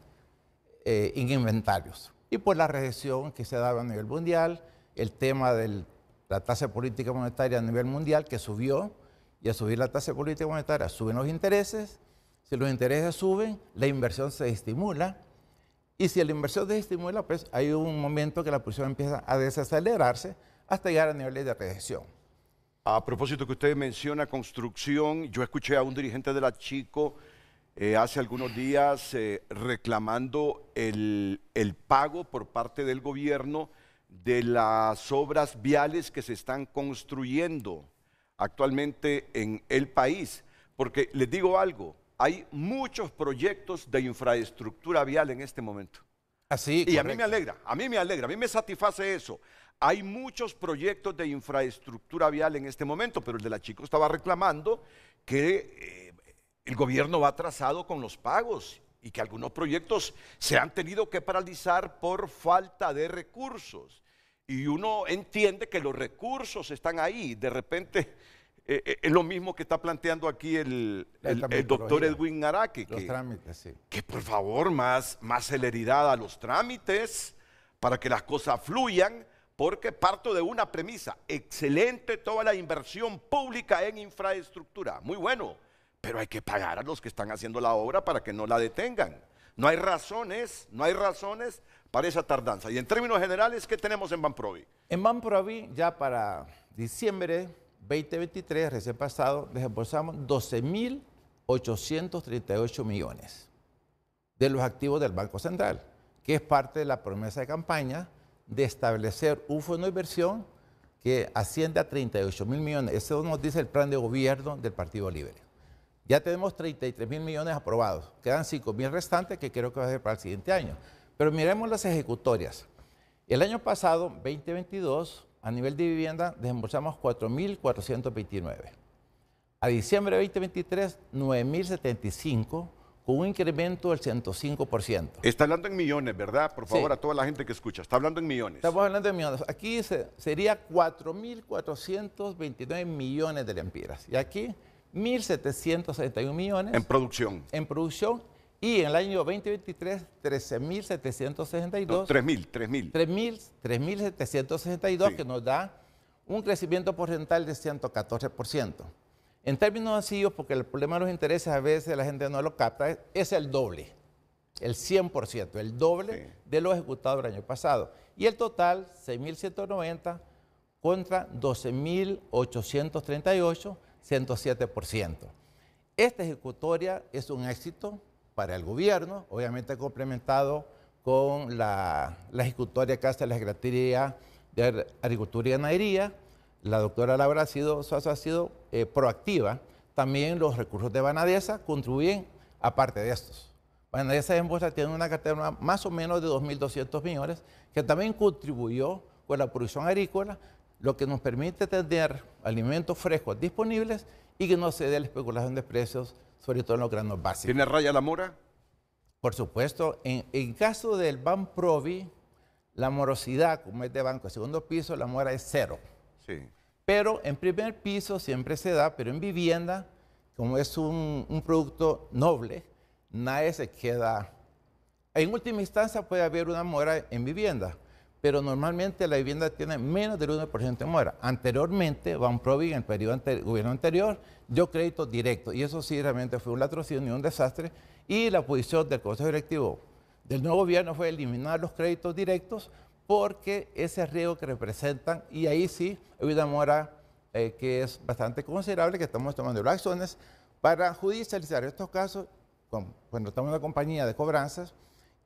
eh, inventarios y por la recesión que se daba a nivel mundial, el tema de la tasa política monetaria a nivel mundial que subió, y a subir la tasa política monetaria suben los intereses, si los intereses suben, la inversión se estimula, y si la inversión se estimula, pues hay un momento que la posición empieza a desacelerarse hasta llegar a niveles de recesión.
A propósito que usted menciona construcción, yo escuché a un dirigente de la Chico eh, hace algunos días eh, reclamando el, pago por parte del gobierno de las obras viales que se están construyendo actualmente en el país. Porque les digo algo, hay muchos proyectos de infraestructura vial en este momento. Así, ah, y a mí me alegra, a mí me alegra, a mí me satisface eso. Hay muchos proyectos de infraestructura vial en este momento, pero el de la Chico estaba reclamando que... Eh, el gobierno va atrasado con los pagos y que algunos proyectos se han tenido que paralizar por falta de recursos. Y uno entiende que los recursos están ahí. De repente eh, eh, es lo mismo que está planteando aquí el, doctor Edwin Araque. Que, que, por favor más, más celeridad a los trámites para que las cosas fluyan, porque parto de una premisa, excelente toda la inversión pública en infraestructura, muy bueno, pero hay que pagar a los que están haciendo la obra para que no la detengan. No hay razones, no hay razones para esa tardanza. Y en términos generales, ¿qué tenemos en Banprovi?
En Banprovi, ya para diciembre 2023, recién pasado, desembolsamos 12.838 millones de los activos del Banco Central, que es parte de la promesa de campaña de establecer un fondo de inversión que asciende a 38 mil millones. Eso nos dice el plan de gobierno del Partido Libre. Ya tenemos 33 mil millones aprobados, quedan 5 mil restantes que creo que va a ser para el siguiente año. Pero miremos las ejecutorias. El año pasado, 2022, a nivel de vivienda, desembolsamos 4.429. A diciembre de 2023, 9.075, con un incremento del 105%.
Está hablando en millones, ¿verdad? Por favor, a toda la gente que escucha. Está hablando en millones.
Estamos hablando en millones. Aquí sería 4.429 millones de lempiras. Y aquí 1.761 millones.
En producción.
En producción. Y en el año 2023, 13.762. No,
3.000,
3.000. 3.762, que nos da un crecimiento porcentual de 114%. En términos sencillos, porque el problema de los intereses a veces la gente no lo capta, es el doble, el 100%, el doble de lo ejecutado el año pasado. Y el total, 6.190 contra 12.838 107%. Esta ejecutoria es un éxito para el gobierno, obviamente complementado con la, ejecutoria que hace la Secretaría de Agricultura y Ganadería. La doctora Laura ha sido, ha sido eh, proactiva. También los recursos de Banadesa contribuyen aparte de estos. Banadesa en Bolsa tiene una cartera más o menos de 2.200 millones que también contribuyó con la producción agrícola lo que nos permite tener alimentos frescos disponibles y que no se dé la especulación de precios, sobre todo en los granos básicos. ¿Tiene raya la mora? Por supuesto, en el caso del Banprovi, la morosidad, como es de banco, de segundo piso, la mora es cero. Pero en primer piso siempre se da, pero en vivienda, como es un, un producto noble, nadie se queda. En última instancia puede haber una mora en vivienda, pero normalmente la vivienda tiene menos del 1% de mora. Anteriormente, Van Provi, en el periodo gobierno anterior, dio crédito directos, y eso sí realmente fue un latrocinio y un desastre, y la posición del Consejo Directivo del nuevo gobierno fue eliminar los créditos directos porque ese riesgo que representan, y ahí sí hay una mora eh, que es bastante considerable, que estamos tomando las acciones para judicializar estos casos, cuando estamos en una compañía de cobranzas,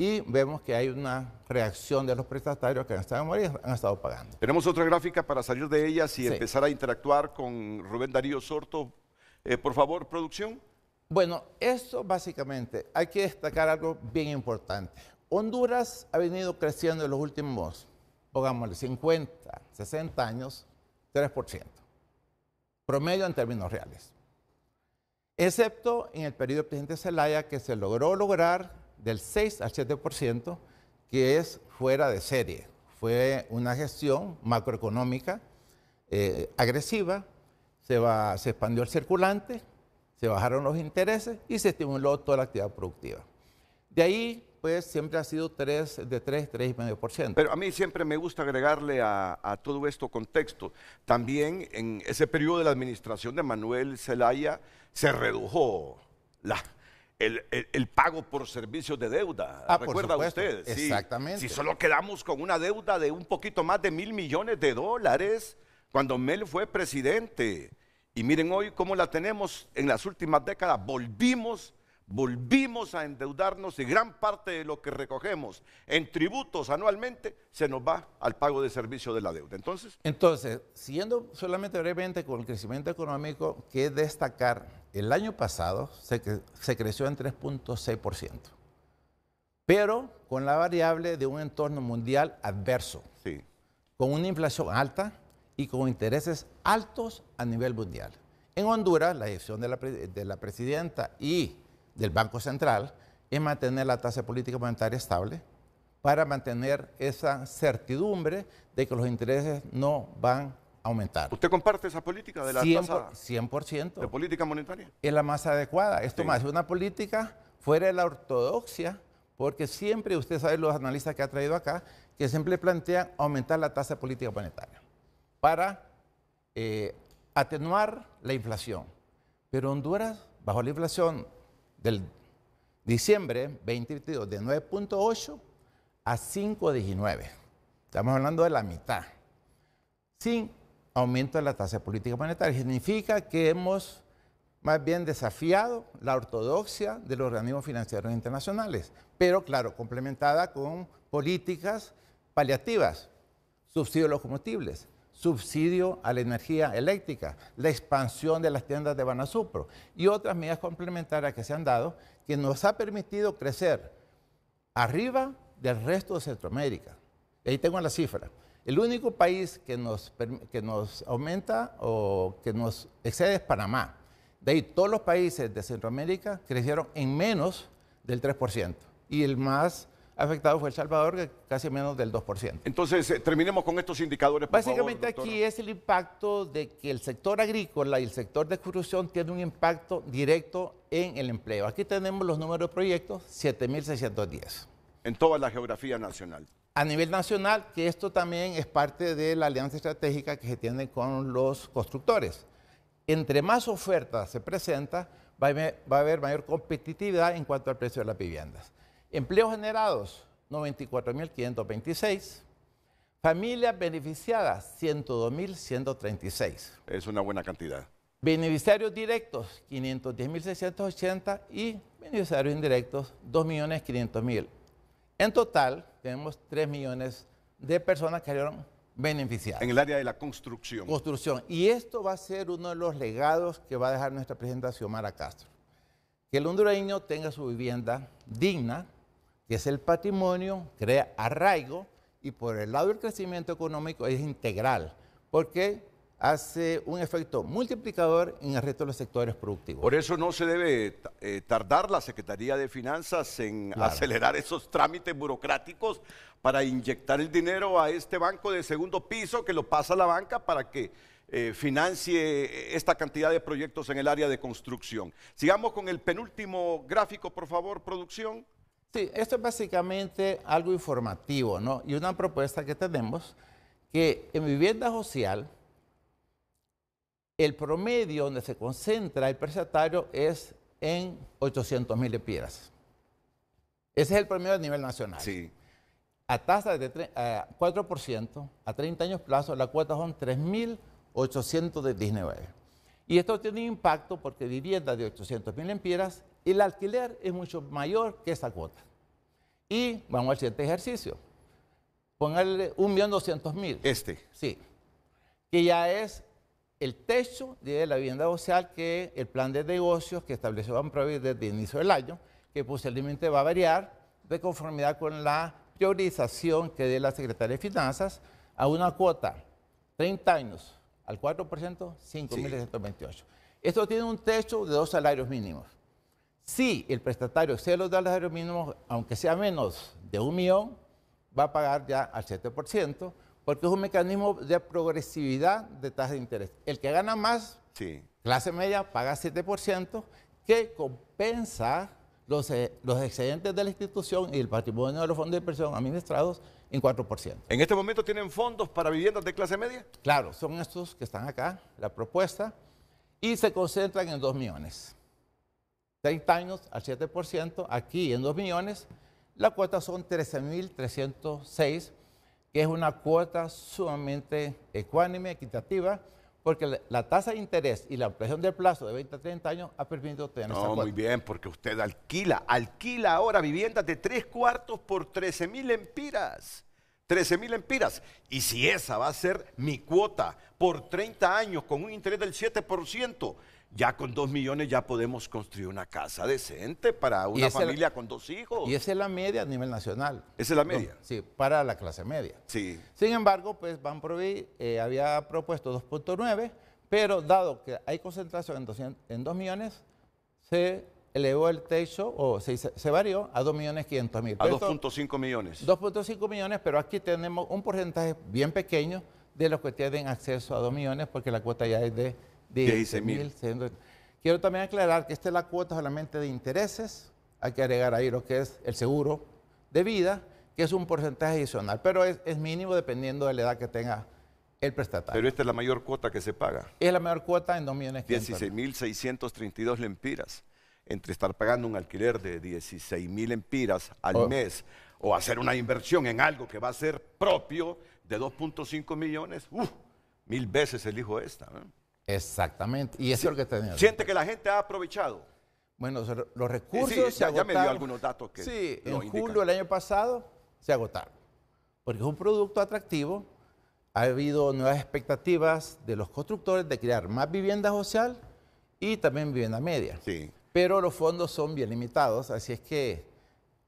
y vemos que hay una reacción de los prestatarios que han estado, han estado pagando.
Tenemos otra gráfica para salir de ellas y empezar a interactuar con Rubén Darío Sorto. Eh, por favor, producción.
Bueno, esto básicamente, hay que destacar algo bien importante. Honduras ha venido creciendo en los últimos, pongámosle, 50, 60 años, 3%, promedio en términos reales. Excepto en el periodo presidente Zelaya, que se logró lograr del 6 al 7%, que es fuera de serie. Fue una gestión macroeconómica eh, agresiva, se, va, se expandió el circulante, se bajaron los intereses y se estimuló toda la actividad productiva. De ahí, pues siempre ha sido 3, de 3, 3,5%.
Pero a mí siempre me gusta agregarle a, a, todo esto contexto. También en ese periodo de la administración de Manuel Zelaya se redujo la, el, el, pago por servicios de deuda. Ah, ¿Recuerda usted? Sí. Exactamente. Si solo quedamos con una deuda de un poquito más de mil millones de dólares cuando Mel fue presidente. Y miren hoy cómo la tenemos en las últimas décadas. Volvimos volvimos a endeudarnos y gran parte de lo que recogemos en tributos anualmente se nos va al pago de servicio de la deuda. Entonces,
entonces, siguiendo solamente brevemente con el crecimiento económico, que destacar, el año pasado se, creció en 3.6%, pero con la variable de un entorno mundial adverso, sí. con una inflación alta y con intereses altos a nivel mundial. En Honduras, la elección de la presidenta y del Banco Central es mantener la tasa política monetaria estable para mantener esa certidumbre de que los intereses no van a aumentar. ¿Usted
comparte esa política de la tasa
100%. de
política monetaria?
Es la más adecuada. Esto más, es una política fuera de la ortodoxia, porque siempre, usted sabe los analistas que ha traído acá, que siempre plantean aumentar la tasa política monetaria para eh, atenuar la inflación. Pero Honduras, bajo la inflación del diciembre 2022 de 9.8 a 5.19. Estamos hablando de la mitad. Sin aumento de la tasa de política monetaria. Significa que hemos más bien desafiado la ortodoxia de los organismos financieros internacionales, pero claro, complementada con políticas paliativas, subsidios a los combustibles, subsidio a la energía eléctrica, la expansión de las tiendas de Banasupro y otras medidas complementarias que se han dado que nos ha permitido crecer arriba del resto de Centroamérica. Ahí tengo la cifra. El único país que nos, que nos aumenta o que nos excede es Panamá. De ahí todos los países de Centroamérica crecieron en menos del 3%. Y el más afectado fue El Salvador, casi menos del 2%.
Entonces, eh, terminemos con estos indicadores. Básicamente aquí es el impacto de que el sector agrícola
y el sector de construcción tiene un impacto directo en el empleo. Aquí tenemos los números de proyectos, 7.610.
En toda la geografía nacional.
A nivel nacional, que esto también es parte de la alianza estratégica que se tiene con los constructores. Entre más ofertas se presenta, va a haber mayor competitividad en cuanto al precio de las viviendas. Empleos generados, 94.526. Familias beneficiadas, 102.136. Es una buena cantidad. Beneficiarios directos, 510.680 y beneficiarios indirectos, 2.500.000. En total, tenemos 3 millones de personas que fueron beneficiadas.
En el área de la construcción.
Construcción. Y esto va a ser uno de los legados que va a dejar nuestra presidenta Xiomara Castro. Que el hondureño tenga su vivienda digna, que es el patrimonio, crea arraigo y por el lado del crecimiento económico es integral, porque hace un efecto multiplicador en el resto de los sectores productivos.
Por eso no se debe eh, tardar la Secretaría de Finanzas en acelerar esos trámites burocráticos para inyectar el dinero a este banco de segundo piso que lo pasa a la banca para que eh, financie esta cantidad de proyectos en el área de construcción. Sigamos con el penúltimo gráfico, por favor, producción.
Sí, esto es básicamente algo informativo, ¿no? Y una propuesta que tenemos, que en vivienda social, el promedio donde se concentra el prestatario es en 800 mil lempiras. Ese es el promedio a nivel nacional. Sí. A tasa de 4%, a 30 años plazo, la cuota son 3.819. Y esto tiene impacto porque vivienda de 800 mil lempiras y el alquiler es mucho mayor que esa cuota. Y vamos al siguiente ejercicio. Póngale 1.200.000. Este. Sí. Que ya es el techo de la vivienda social que el plan de negocios que estableció Banprovi desde el inicio del año, que posiblemente va a variar de conformidad con la priorización que dé la Secretaría de Finanzas a una cuota 30 años al 4%, 5.628. Esto tiene un techo de dos salarios mínimos. Si el prestatario se los da a los aunque sea menos de un millón, va a pagar ya al 7%, porque es un mecanismo de progresividad de tasa de interés. El que gana más, clase media, paga 7%, que compensa los, eh, los excedentes de la institución y el patrimonio de los fondos de inversión administrados en 4%. ¿En este momento
tienen fondos para viviendas de clase media?
Claro, son estos que están acá, la propuesta, y se concentran en 2 millones. 30 años al 7%, aquí en 2 millones, la cuota son 13.306, que es una cuota sumamente ecuánime, equitativa, porque la, tasa de interés y la ampliación del plazo de 20 a 30 años ha permitido tener no, muy
bien, porque usted alquila, alquila ahora viviendas de tres cuartos por 13,000 mil empiras. 13 mil empiras. Y si esa va a ser mi cuota por 30 años con un interés del 7%, ya con 2 millones ya podemos construir una casa decente para una familia con dos hijos. Y
esa es la media a nivel nacional. Esa es la media. sí, para la clase media. Sí. Sin embargo, pues Van eh, había propuesto 2.9, pero dado que hay concentración en, 2 millones, se elevó el techo o se, varió a 2.500.000 millones A
2.5 millones.
2.5 millones, pero aquí tenemos un porcentaje bien pequeño de los que tienen acceso a 2 millones porque la cuota ya es de de Quiero también aclarar que esta es la cuota solamente de intereses. Hay que agregar ahí lo que es el seguro de vida, que es un porcentaje adicional, pero es, es mínimo dependiendo de la edad que tenga el prestatario.
Pero esta es la mayor cuota que se paga.
Es la mayor cuota en 2 millones.
16.632 lempiras. Entre estar pagando un alquiler de 16.000 lempiras al oh. mes o hacer una inversión en algo que va a ser propio de 2.5 millones, ¡uh! mil veces elijo esta. Exactamente.
Y eso es lo que tenía. ¿Siente que la
gente ha aprovechado?
Bueno, los recursos se ya, agotaron. algunos datos que Sí, en julio del año pasado se agotaron. Porque es un producto atractivo. Ha habido nuevas expectativas de los constructores de crear más vivienda social y también vivienda media. Sí. Pero los fondos son bien limitados, así es que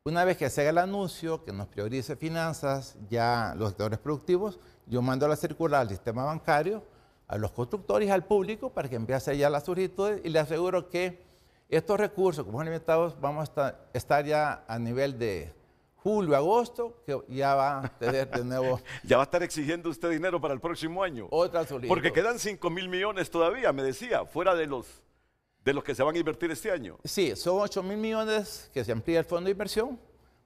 una vez que se haga el anuncio, que nos priorice finanzas, ya los sectores productivos, yo mando la circular al sistema bancario a los constructores, al público, para que empiece ya las solicitud y le aseguro que estos recursos, como hemos limitados, vamos a estar ya a nivel de julio, agosto, que ya va a tener de nuevo.
[laughs] ya va a estar exigiendo usted dinero para el próximo año. Otra solicitud. Porque quedan 5 mil millones todavía, me decía, fuera de los, de los que se van a invertir este año.
Sí, son 8 mil millones que se amplía el fondo de inversión,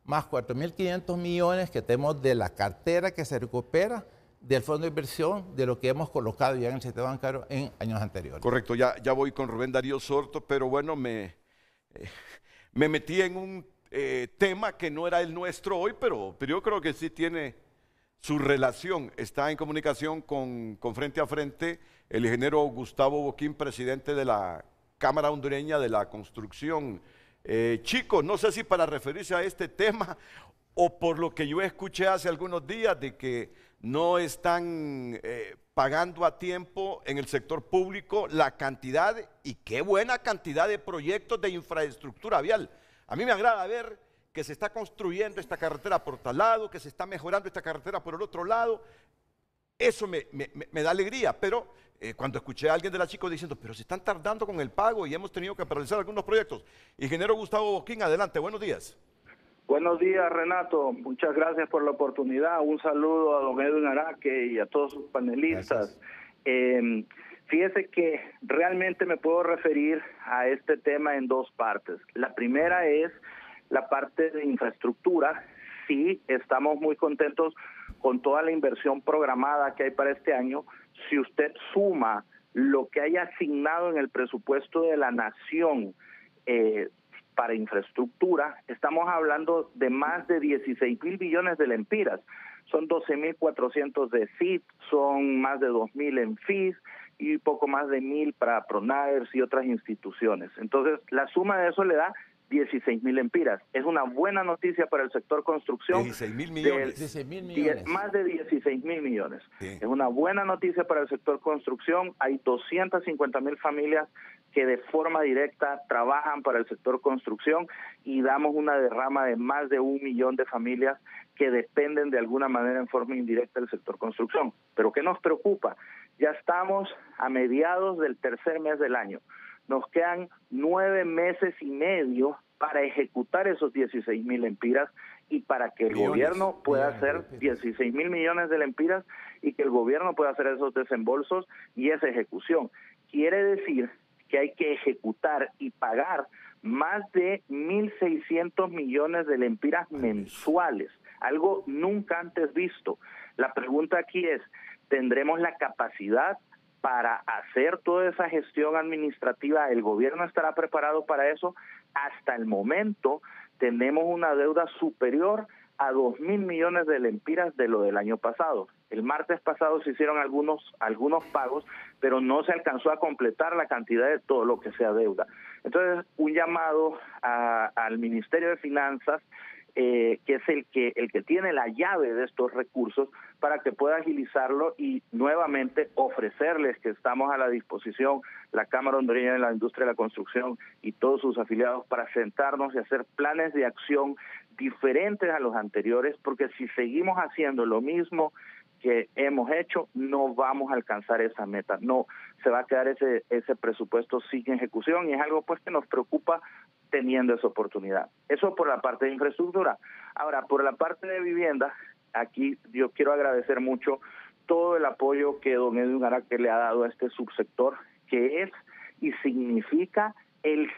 más 4500 millones que tenemos de la cartera que se recupera del fondo de inversión de lo que hemos colocado ya en el sistema bancario en años anteriores.
Correcto, ya, ya voy con Rubén Darío Sorto, pero bueno, me, eh, me metí en un eh, tema que no era el nuestro hoy, pero, pero, yo creo que sí tiene su relación. Está en comunicación con, Frente a Frente el ingeniero Gustavo Boquín, presidente de la Cámara Hondureña de la Construcción. Eh, chicos, no sé si para referirse a este tema o por lo que yo escuché hace algunos días de que no están eh, pagando a tiempo en el sector público la cantidad y qué buena cantidad de proyectos de infraestructura vial. A mí me agrada ver que se está construyendo esta carretera por tal lado, que se está mejorando esta carretera por el otro lado. Eso me, da alegría, pero eh, cuando escuché a alguien de la chica diciendo, pero se están tardando con el pago y hemos tenido que paralizar algunos proyectos. Ingeniero Gustavo Boquín, adelante, buenos días.
Buenos días, Renato. Muchas gracias por la oportunidad. Un saludo a don Edwin Araque y a todos sus panelistas. Em, fíjese que realmente me puedo referir a este tema en dos partes. La primera es la parte de infraestructura. Sí, estamos muy contentos con toda la inversión programada que hay para este año. Si usted suma lo que haya asignado en el presupuesto de la nación, eh, para infraestructura, estamos hablando de más de 16 mil billones de lempiras. Son 12.400 de CIT, son más de mil en FIS y poco más de mil para PRONADERS y otras instituciones. Entonces, la suma de eso le da 16 mil empiras. Es una buena noticia para el sector construcción. 16 mil millones. más de 16 mil millones. Es una buena noticia para el sector construcción. Hay 250 mil familias que de forma directa trabajan para el sector construcción y damos una derrama de más de un millón de familias que dependen de alguna manera en forma indirecta del sector construcción. Pero ¿qué nos preocupa? Ya estamos a mediados del tercer mes del año. Nos quedan nueve meses y medio para ejecutar esos 16 mil empiras y para que el gobierno pueda hacer 16 mil millones de empiras y que el gobierno pueda hacer esos desembolsos y esa ejecución. Quiere decir que hay que ejecutar y pagar más de 1.600 millones de lempiras mensuales, algo nunca antes visto. La pregunta aquí es, ¿tendremos la capacidad para hacer toda esa gestión administrativa? ¿El gobierno estará preparado para eso? Hasta el momento tenemos una deuda superior a 2.000 millones de lempiras de lo del año pasado. El martes pasado se hicieron algunos, algunos pagos, pero no se alcanzó a completar la cantidad de todo lo que sea deuda. Entonces, un llamado al Ministerio de Finanzas, eh, que es el que, el que tiene la llave de estos recursos, para que pueda agilizarlo y nuevamente ofrecerles que estamos a la disposición, la Cámara Hondureña de la Industria de la Construcción y todos sus afiliados, para sentarnos y hacer planes de acción diferentes a los anteriores, porque si seguimos haciendo lo mismo, que hemos hecho, no vamos a alcanzar esa meta, no se va a quedar ese, ese presupuesto sin ejecución y es algo pues que nos preocupa teniendo esa oportunidad. Eso por la parte de infraestructura. Ahora, por la parte de vivienda, aquí yo quiero agradecer mucho todo el apoyo que don Edwin Araque le ha dado a este subsector, que es y significa el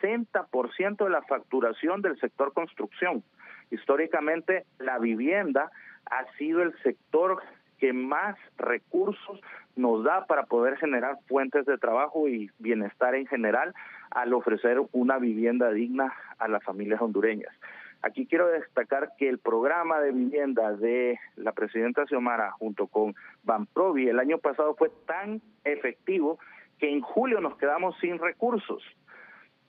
60% de la facturación del sector construcción. Históricamente, la vivienda ha sido el sector que más recursos nos da para poder generar fuentes de trabajo y bienestar en general al ofrecer una vivienda digna a las familias hondureñas. Aquí quiero destacar que el programa de vivienda de la presidenta Xiomara junto con Banprovi el año pasado fue tan efectivo que en julio nos quedamos sin recursos.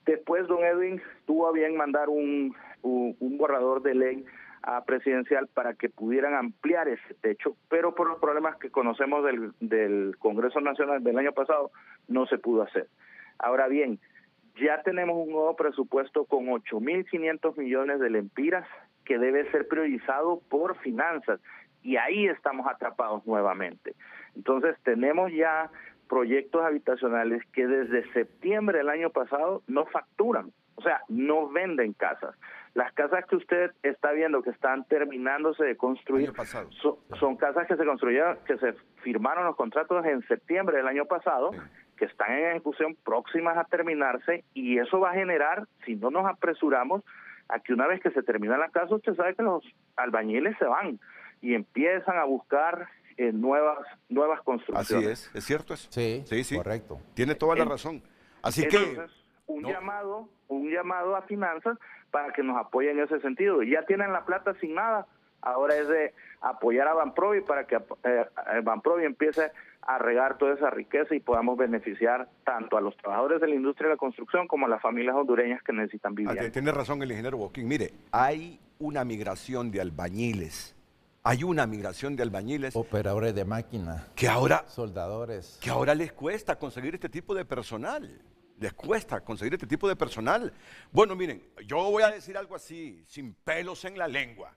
Después don Edwin tuvo bien mandar un, un borrador de ley a presidencial para que pudieran ampliar ese techo, pero por los problemas que conocemos del, del Congreso Nacional del año pasado no se pudo hacer. Ahora bien, ya tenemos un nuevo presupuesto con 8.500 millones de lempiras que debe ser priorizado por finanzas y ahí estamos atrapados nuevamente. Entonces tenemos ya proyectos habitacionales que desde septiembre del año pasado no facturan o sea, no venden casas. Las casas que usted está viendo que están terminándose de construir son, casas que se construyeron, que se firmaron los contratos en septiembre del año pasado, que están en ejecución próximas a terminarse y eso va a generar, si no nos apresuramos, a que una vez que se termina la casa, usted sabe que los albañiles se van y empiezan a buscar eh, nuevas nuevas construcciones. Así es,
es cierto eso. Sí, correcto. Tiene toda la razón. Así que un llamado,
un llamado a finanzas para que nos apoyen en ese sentido. Ya tienen la plata asignada, ahora es de apoyar a Banprovi para que eh, eh empiece a regar toda esa riqueza y podamos beneficiar tanto a los trabajadores de la industria de la construcción como a las familias hondureñas
que necesitan vivir. Tiene razón el ingeniero Boquín. Mire, hay una migración de albañiles. Hay una migración de albañiles. Operadores de máquina. Que ahora. Soldadores. Que ahora les cuesta conseguir este tipo de personal les cuesta conseguir este tipo de personal. Bueno, miren, yo voy a decir algo así, sin pelos en la lengua,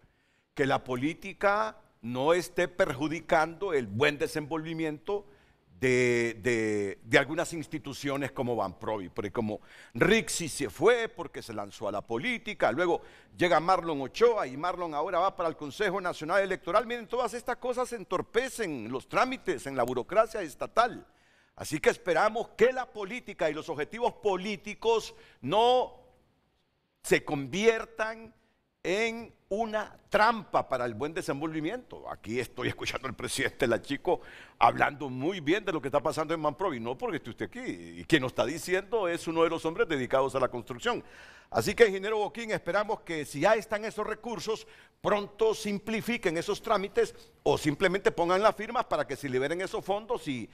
que la política no esté perjudicando el buen desenvolvimiento de, algunas instituciones como Banprovi, porque como Rixi se fue porque se lanzó a la política, luego llega Marlon Ochoa y Marlon ahora va para el Consejo Nacional Electoral. Miren, todas estas cosas entorpecen los trámites en la burocracia estatal. Así que esperamos que la política y los objetivos políticos no se conviertan en una trampa para el buen desenvolvimiento. Aquí estoy escuchando al presidente Lachico chico hablando muy bien de lo que está pasando en Manprovi, no porque esté usted aquí, y quien nos está diciendo es uno de los hombres dedicados a la construcción. Así que, ingeniero Boquín, esperamos que si ya están esos recursos, pronto simplifiquen esos trámites o simplemente pongan las firmas para que se liberen esos fondos y,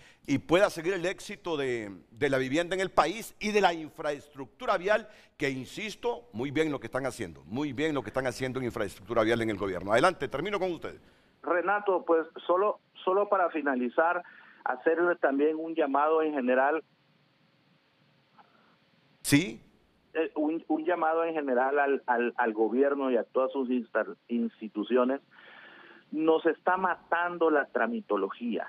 pueda seguir el éxito de, de, la vivienda en el país y de la infraestructura vial, que insisto, muy bien lo que están haciendo, muy bien lo que están haciendo en infraestructura vial en el gobierno. Adelante, termino con usted.
Renato, pues solo, solo para finalizar, hacerle también un llamado en general. Sí. Eh, un, llamado en general al, al, al gobierno y a todas sus instituciones, nos está matando la tramitología.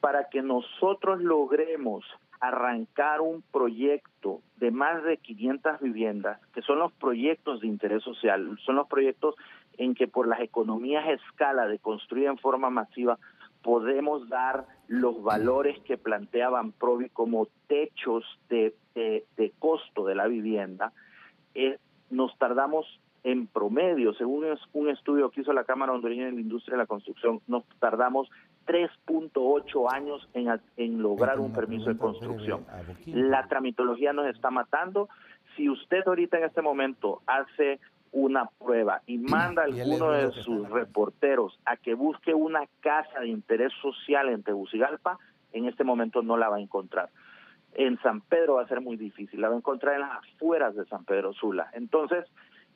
Para que nosotros logremos arrancar un proyecto de más de 500 viviendas, que son los proyectos de interés social, son los proyectos en que por las economías a escala de construir en forma masiva podemos dar los valores que planteaban Provi como techos de de, costo de la vivienda, eh, nos tardamos en promedio, según un estudio que hizo la Cámara Hondureña de la Industria de la Construcción, nos tardamos 3.8 años en, en lograr un permiso de construcción. Ah, la tramitología nos está matando. Si usted ahorita en este momento hace una prueba y [clears throat] manda a alguno de sus reporteros a que busque una casa de interés social en Tegucigalpa, en este momento no la va a encontrar en San Pedro va a ser muy difícil, la va a encontrar en las afueras de San Pedro Sula. Entonces,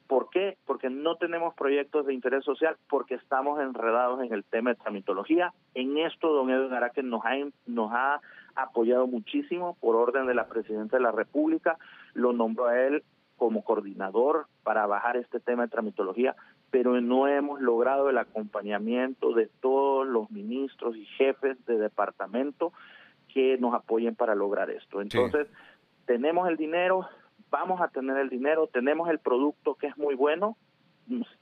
¿por qué? Porque no tenemos proyectos de interés social, porque estamos enredados en el tema de tramitología. En esto, don Edwin Araque nos ha, em, nos ha apoyado muchísimo por orden de la Presidenta de la República, lo nombró a él como coordinador para bajar este tema de tramitología, pero no hemos logrado el acompañamiento de todos los ministros y jefes de departamento que nos apoyen para lograr esto. Entonces, tenemos el dinero, vamos a tener el dinero, tenemos el producto que es muy bueno,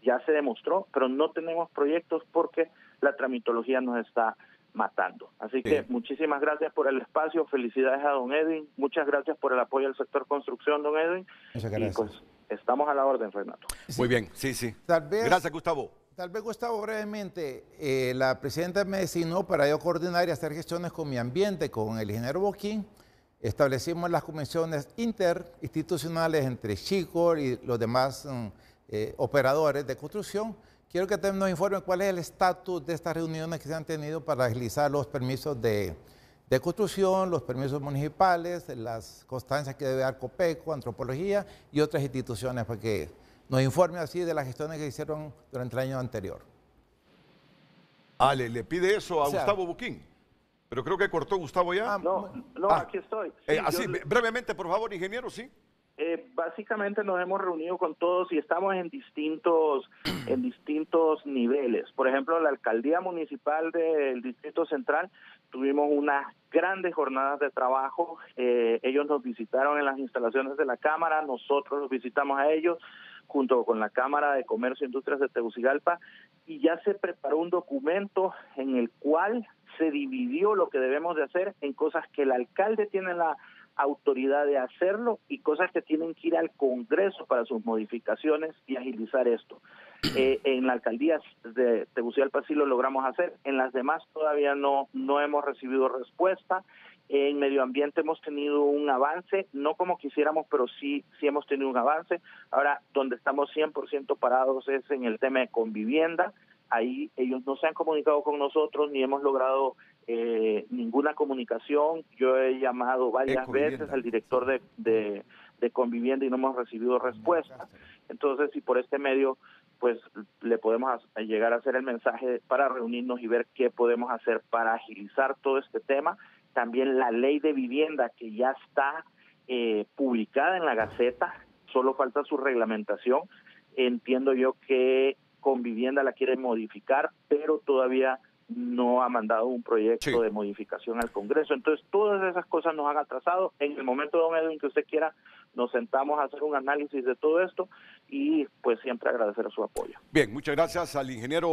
ya se demostró, pero no tenemos proyectos porque la tramitología nos está matando. Así que muchísimas gracias por el espacio, felicidades a don Edwin, muchas gracias por el apoyo al sector construcción, don Edwin. Muchas gracias. Pues, estamos a la orden, Renato.
Muy
bien, sí, sí. Gracias, Gustavo.
Tal vez, Gustavo, brevemente, eh, la presidenta me designó para yo coordinar y hacer gestiones con mi ambiente, con el ingeniero Boquín. Establecimos las convenciones interinstitucionales entre Chico y los demás mm, eh, operadores de construcción. Quiero que nos informen cuál es el estatus de estas reuniones que se han tenido para agilizar los permisos de, de construcción, los permisos municipales, las constancias que debe dar COPECO, antropología y otras instituciones para que nos informe así de las gestiones que hicieron durante el año anterior.
Ale, ah, le, pide eso a Gustavo Buquín. Pero creo que cortó Gustavo ya. Ah, no, no, ah. aquí estoy. Eh, así, brevemente, por favor, ingeniero, sí. Eh, básicamente nos hemos reunido con todos y estamos en
distintos [clears throat] en distintos niveles. Por ejemplo, la alcaldía municipal del distrito central tuvimos unas grandes jornadas de trabajo. Eh, ellos nos visitaron en las instalaciones de la cámara, nosotros los visitamos a ellos, junto con la Cámara de Comercio e Industrias de Tegucigalpa y ya se preparó un documento en el cual se dividió lo que debemos de hacer en cosas que el alcalde tiene la autoridad de hacerlo y cosas que tienen que ir al Congreso para sus modificaciones y agilizar esto. [clears throat] Eh, en la alcaldía de Tegucigalpa sí lo logramos hacer, en las demás todavía no, no hemos recibido respuesta. En medio ambiente hemos tenido un avance, no como quisiéramos, pero sí, sí hemos tenido un avance. Ahora, donde estamos 100% parados es en el tema de convivienda. Ahí ellos no se han comunicado con nosotros ni hemos logrado eh, ninguna comunicación. Yo he llamado varias veces al director de, de, de, convivienda y no hemos recibido respuesta. Entonces, si por este medio pues le podemos llegar a hacer el mensaje para reunirnos y ver qué podemos hacer para agilizar todo este tema también la ley de vivienda que ya está eh, publicada en la Gaceta, solo falta su reglamentación. Entiendo yo que con vivienda la quiere modificar, pero todavía no ha mandado un proyecto de modificación al Congreso. Entonces, todas esas cosas nos han atrasado. En el momento, don Edwin, que usted quiera, nos sentamos a hacer un análisis de todo esto y pues siempre agradecer su apoyo.
Bien, muchas gracias al ingeniero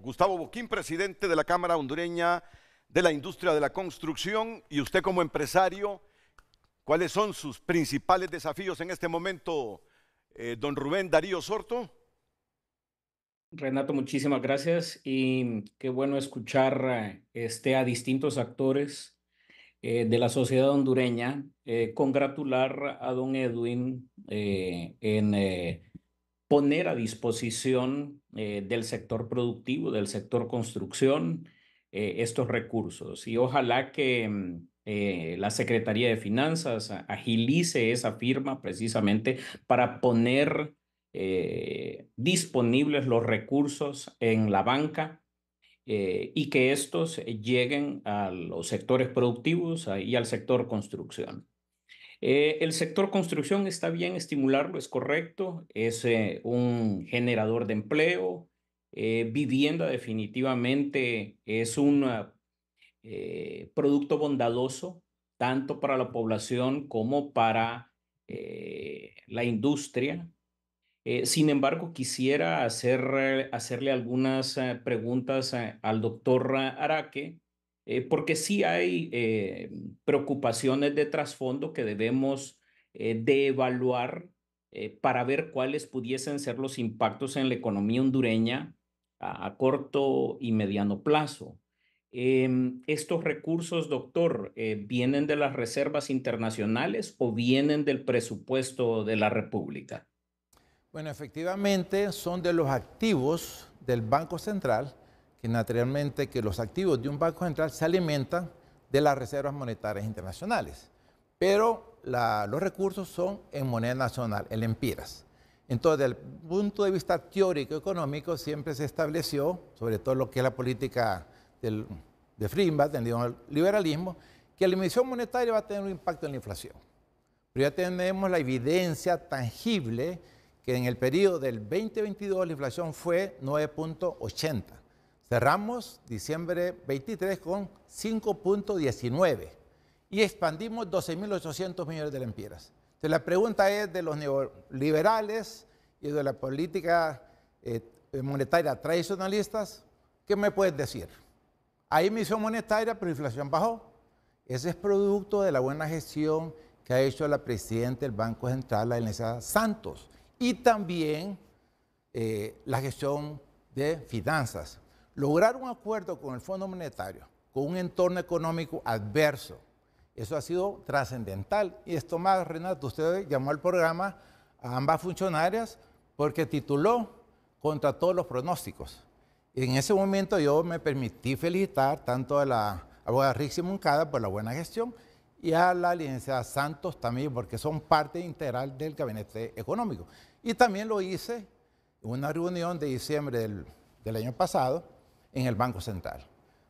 Gustavo Boquín, presidente de la Cámara Hondureña de la industria de la construcción y usted como empresario, ¿cuáles son sus principales desafíos en este momento, eh, don Rubén Darío Sorto?
Renato, muchísimas gracias y qué bueno escuchar eh, este, a distintos actores eh, de la sociedad hondureña, congratular a don Edwin en poner a disposición del sector productivo, del sector construcción, eh, estos recursos y ojalá que mm, eh, la Secretaría de Finanzas agilice esa firma precisamente para poner eh, disponibles los recursos en la banca y que estos lleguen a los sectores productivos ah, y al sector construcción. el sector construcción está bien estimularlo, es correcto, es un generador de empleo, eh, vivienda definitivamente es un ah, eh, producto bondadoso, tanto para la población como para eh, la industria. sin embargo, quisiera hacer, hacerle algunas preguntas al doctor Araque, porque sí hay preocupaciones de trasfondo que debemos de evaluar para ver cuáles pudiesen ser los impactos en la economía hondureña a, corto y mediano plazo. Em, ¿Estos recursos, doctor, eh, vienen de las reservas internacionales o vienen del presupuesto de la República?
Bueno, efectivamente son de los activos del Banco Central, que naturalmente que los activos de un Banco Central se alimentan de las reservas monetarias internacionales, pero los recursos son en moneda nacional, el empiras. Entonces, desde el punto de vista teórico-económico, siempre se estableció, sobre todo lo que es la política de de Frimbach, del liberalismo, que la emisión monetaria va a tener un impacto en la inflación. Pero ya tenemos la evidencia tangible que en el periodo del 2022 la inflación fue 9.80. Cerramos diciembre 23 con 5.19 y expandimos 12.800 millones de lempiras. Entonces la pregunta es de los neoliberales y de la política eh, monetaria tradicionalistas, ¿qué me puedes decir? Hay emisión monetaria, pero inflación bajó. Ese es producto de la buena gestión que ha hecho la presidenta del Banco Central, la Inés Santos, y también eh, la gestión de finanzas. Lograr un acuerdo con el Fondo Monetario, con un entorno económico adverso, eso ha sido trascendental. Y esto más, Renato, usted llamó al programa a ambas funcionarias porque tituló contra todos los pronósticos. en ese momento yo me permití felicitar tanto a la abogada Rixi Moncada por la buena gestión y a la licenciada Santos también, porque son parte integral del gabinete económico. Y también lo hice en una reunión de diciembre del, año pasado en el Banco Central.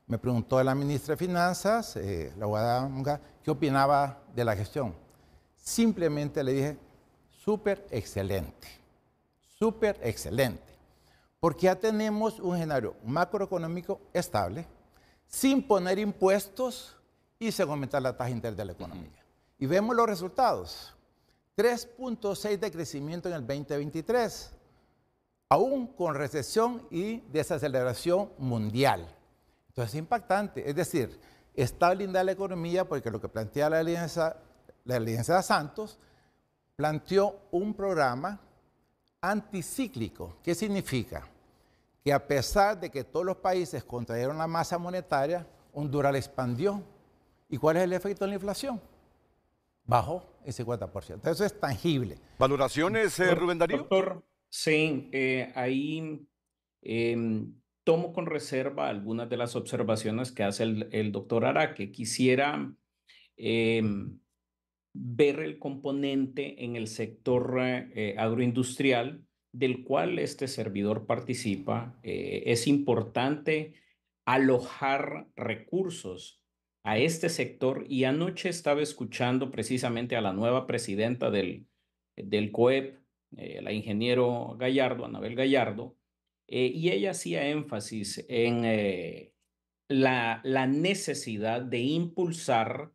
Me preguntó la ministra de Finanzas, eh, la abogada Moncada, qué opinaba de la gestión. Simplemente le dije, súper excelente, súper excelente, porque ya tenemos un escenario macroeconómico estable, sin poner impuestos y sin aumentar la tasa interna de la economía. Y vemos los resultados. 3.6 de crecimiento en el 2023, aún con recesión y desaceleración mundial. Entonces es impactante. Es decir, está blindada la economía porque lo que plantea la alianza, la alianza Santos planteó un programa anticíclico. ¿Qué significa? Que a pesar de que todos los países contrajeron la masa monetaria, Honduras la expandió. ¿Y cuál es el efecto en la inflación?
Bajó el 50%.
Eso es tangible.
¿Valoraciones, eh, Rubén Darío? Doctor, sí, eh, ahí em, tomo con reserva algunas de las observaciones que hace el, doctor Araque. Quisiera em, ver el componente en el sector eh, agroindustrial del cual este servidor participa. Eh, es importante alojar recursos a este sector y anoche estaba escuchando precisamente a la nueva presidenta del, del COEP, eh, la ingeniero Gallardo, Anabel Gallardo, eh, y ella hacía énfasis en eh, la, necesidad de impulsar,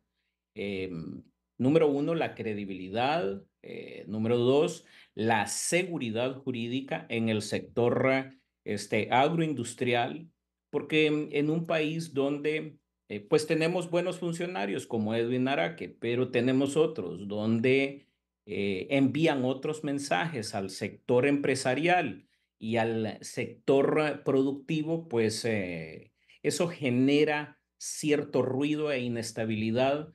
em, número uno, la credibilidad, eh, número dos, la seguridad jurídica en el sector este, agroindustrial, porque en, un país donde pues tenemos buenos funcionarios como Edwin Araque, pero tenemos otros donde envían otros mensajes al sector empresarial y al sector productivo, pues eh, eso genera cierto ruido e inestabilidad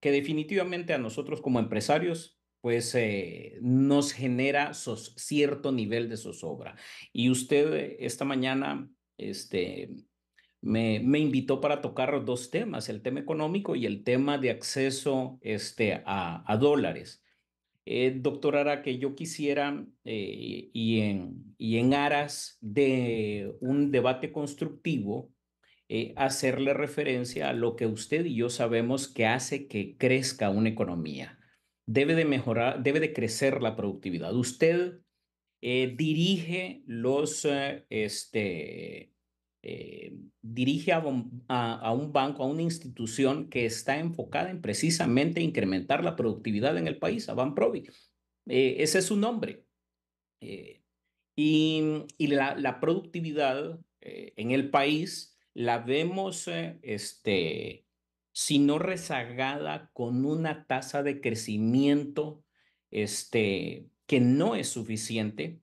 que definitivamente a nosotros como empresarios pues eh, nos genera cierto nivel de zozobra. Y usted eh, esta mañana este, me, me, invitó para tocar dos temas, el tema económico y el tema de acceso este, a, a dólares. Eh, doctor Ara, que yo quisiera eh, y, en, aras de un debate constructivo, eh, hacerle referencia a lo que usted y yo sabemos que hace que crezca una economía. Debe de mejorar, debe de crecer la productividad. Usted dirige los, este, eh, dirige a, un banco, a una institución que está enfocada en precisamente incrementar la productividad en el país, a Banprovi. Eh, ese es su nombre. Eh, y, la, la productividad en el país la vemos, este, si no rezagada, con una tasa de crecimiento este, que no es suficiente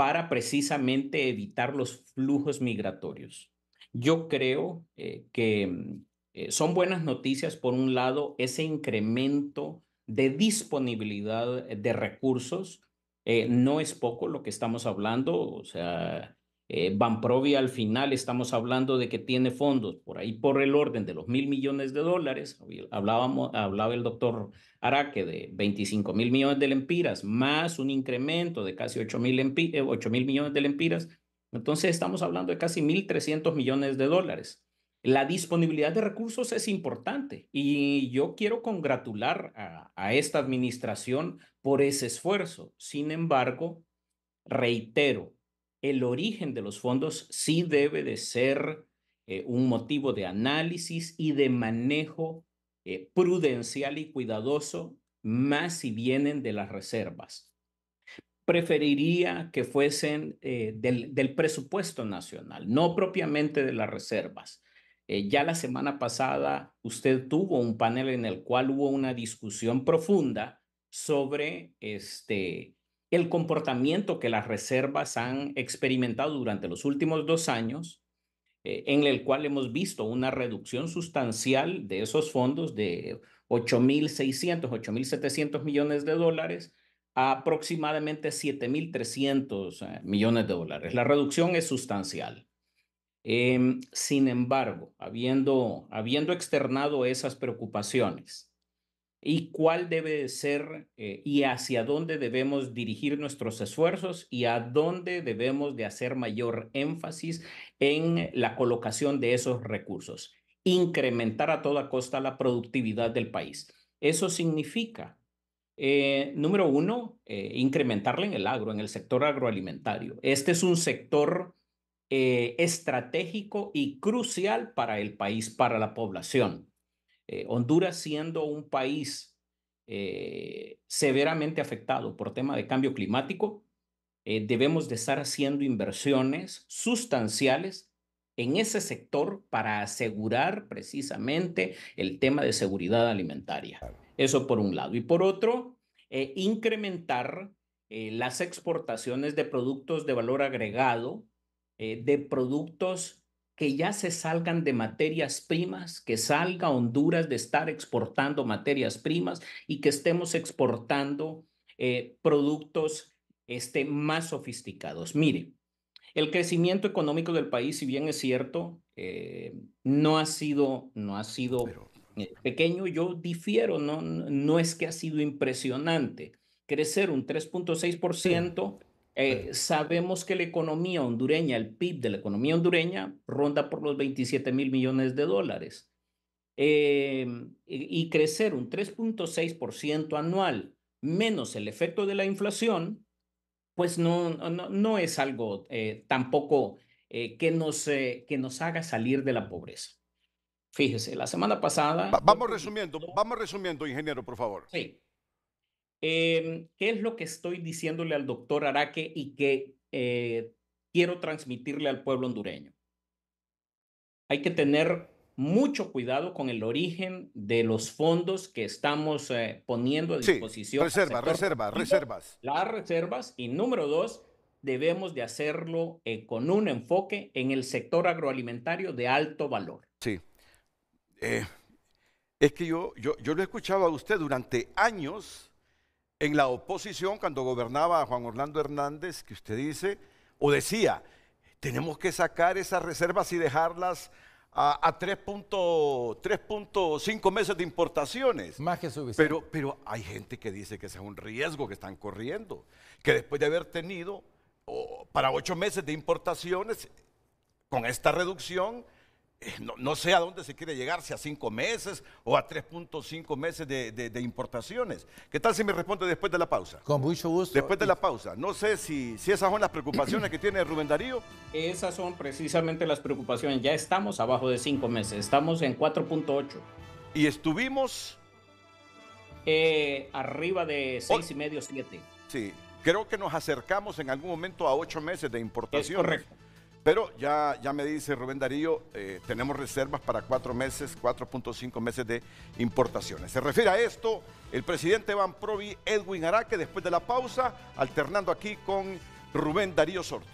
para precisamente evitar los flujos migratorios. Yo creo eh, que mm, eh, son buenas noticias, por un lado, ese incremento de disponibilidad de recursos. Eh, no es poco lo que estamos hablando, o sea, eh, Banprovia al final estamos hablando de que tiene fondos por ahí por el orden de los mil millones de dólares. Hablábamos, hablaba el doctor Araque de 25 mil millones de lempiras, más un incremento de casi 8 eh, mil millones de lempiras. Entonces estamos hablando de casi 1.300 millones de dólares. La disponibilidad de recursos es importante y yo quiero congratular a esta administración por ese esfuerzo. Sin embargo, reitero, el origen de los fondos sí debe de ser eh, un motivo de análisis y de manejo eh, prudencial y cuidadoso, más si vienen de las reservas. Preferiría que fuesen eh, del, del, presupuesto nacional, no propiamente de las reservas. ya la semana pasada usted tuvo un panel en el cual hubo una discusión profunda sobre este, el comportamiento que las reservas han experimentado durante los últimos dos años, eh, en el cual hemos visto una reducción sustancial de esos fondos de 8.600, 8.700 millones de dólares a aproximadamente 7.300 eh, millones de dólares. La reducción es sustancial. Em, sin embargo, habiendo, habiendo externado esas preocupaciones, y cuál debe ser eh, y hacia dónde debemos dirigir nuestros esfuerzos y a dónde debemos de hacer mayor énfasis en la colocación de esos recursos. Incrementar a toda costa la productividad del país. Eso significa, eh, número uno, eh, incrementarla en el agro, en el sector agroalimentario. Este es un sector estratégico y crucial para el país, para la población. Eh, Honduras siendo un país eh, severamente afectado por tema de cambio climático, eh, debemos de estar haciendo inversiones sustanciales en ese sector para asegurar precisamente el tema de seguridad alimentaria. Eso por un lado. Y por otro, incrementar las exportaciones de productos de valor agregado, de productos que ya se salgan de materias primas, que salga Honduras de estar exportando materias primas y que estemos exportando eh, productos este, más sofisticados. Mire, el crecimiento económico del país, si bien es cierto, eh, no ha sido, no ha sido eh, pequeño, yo difiero, no, no es que ha sido impresionante. Crecer un 3.6%. Eh, sabemos que la economía hondureña, el PIB de la economía hondureña, ronda por los 27 mil millones de dólares. Em, y, crecer un 3.6% anual menos el efecto de la inflación, pues no, no, es algo eh, tampoco eh, que, nos, que nos haga salir de la pobreza. Fíjese, la semana pasada... vamos resumiendo, vamos resumiendo, ingeniero, por favor. Sí. Em, ¿qué es lo que estoy diciéndole al doctor Araque y que eh, quiero transmitirle al pueblo hondureño? Hay que tener mucho cuidado con el origen de los fondos que estamos eh, poniendo a disposición. Sí, reservas, reservas, reservas. Las reservas. Y número dos, debemos de hacerlo eh, con un enfoque en el sector agroalimentario de alto valor.
Sí. es que yo, yo, yo lo a usted durante años en la oposición cuando gobernaba Juan Orlando Hernández, que usted dice, o decía, tenemos que sacar esas reservas y dejarlas a, 3.5 meses de importaciones. Más que suficiente. Pero, pero hay gente que dice que ese es un riesgo que están corriendo, que después de haber tenido para 8 meses de importaciones, con esta reducción, eh, no, sé a dónde se quiere llegar, si a cinco meses o a 3.5 meses de, importaciones. ¿Qué tal si me responde después de la pausa?
Con mucho gusto. Después de la
pausa. No sé si, si esas son las preocupaciones
que tiene Rubén Darío. Esas son precisamente las preocupaciones. Ya estamos abajo de cinco meses, estamos en 4.8. ¿Y estuvimos? Eh, arriba de seis y medio, siete.
Sí, creo que nos acercamos en algún momento a ocho meses de importación. correcto. Pero ya, ya me dice Rubén Darío, eh, tenemos reservas para cuatro meses, 4.5 meses de importaciones. Se refiere a esto el presidente Van Provi, Edwin Araque, después de la pausa, alternando aquí con Rubén Darío Sorto.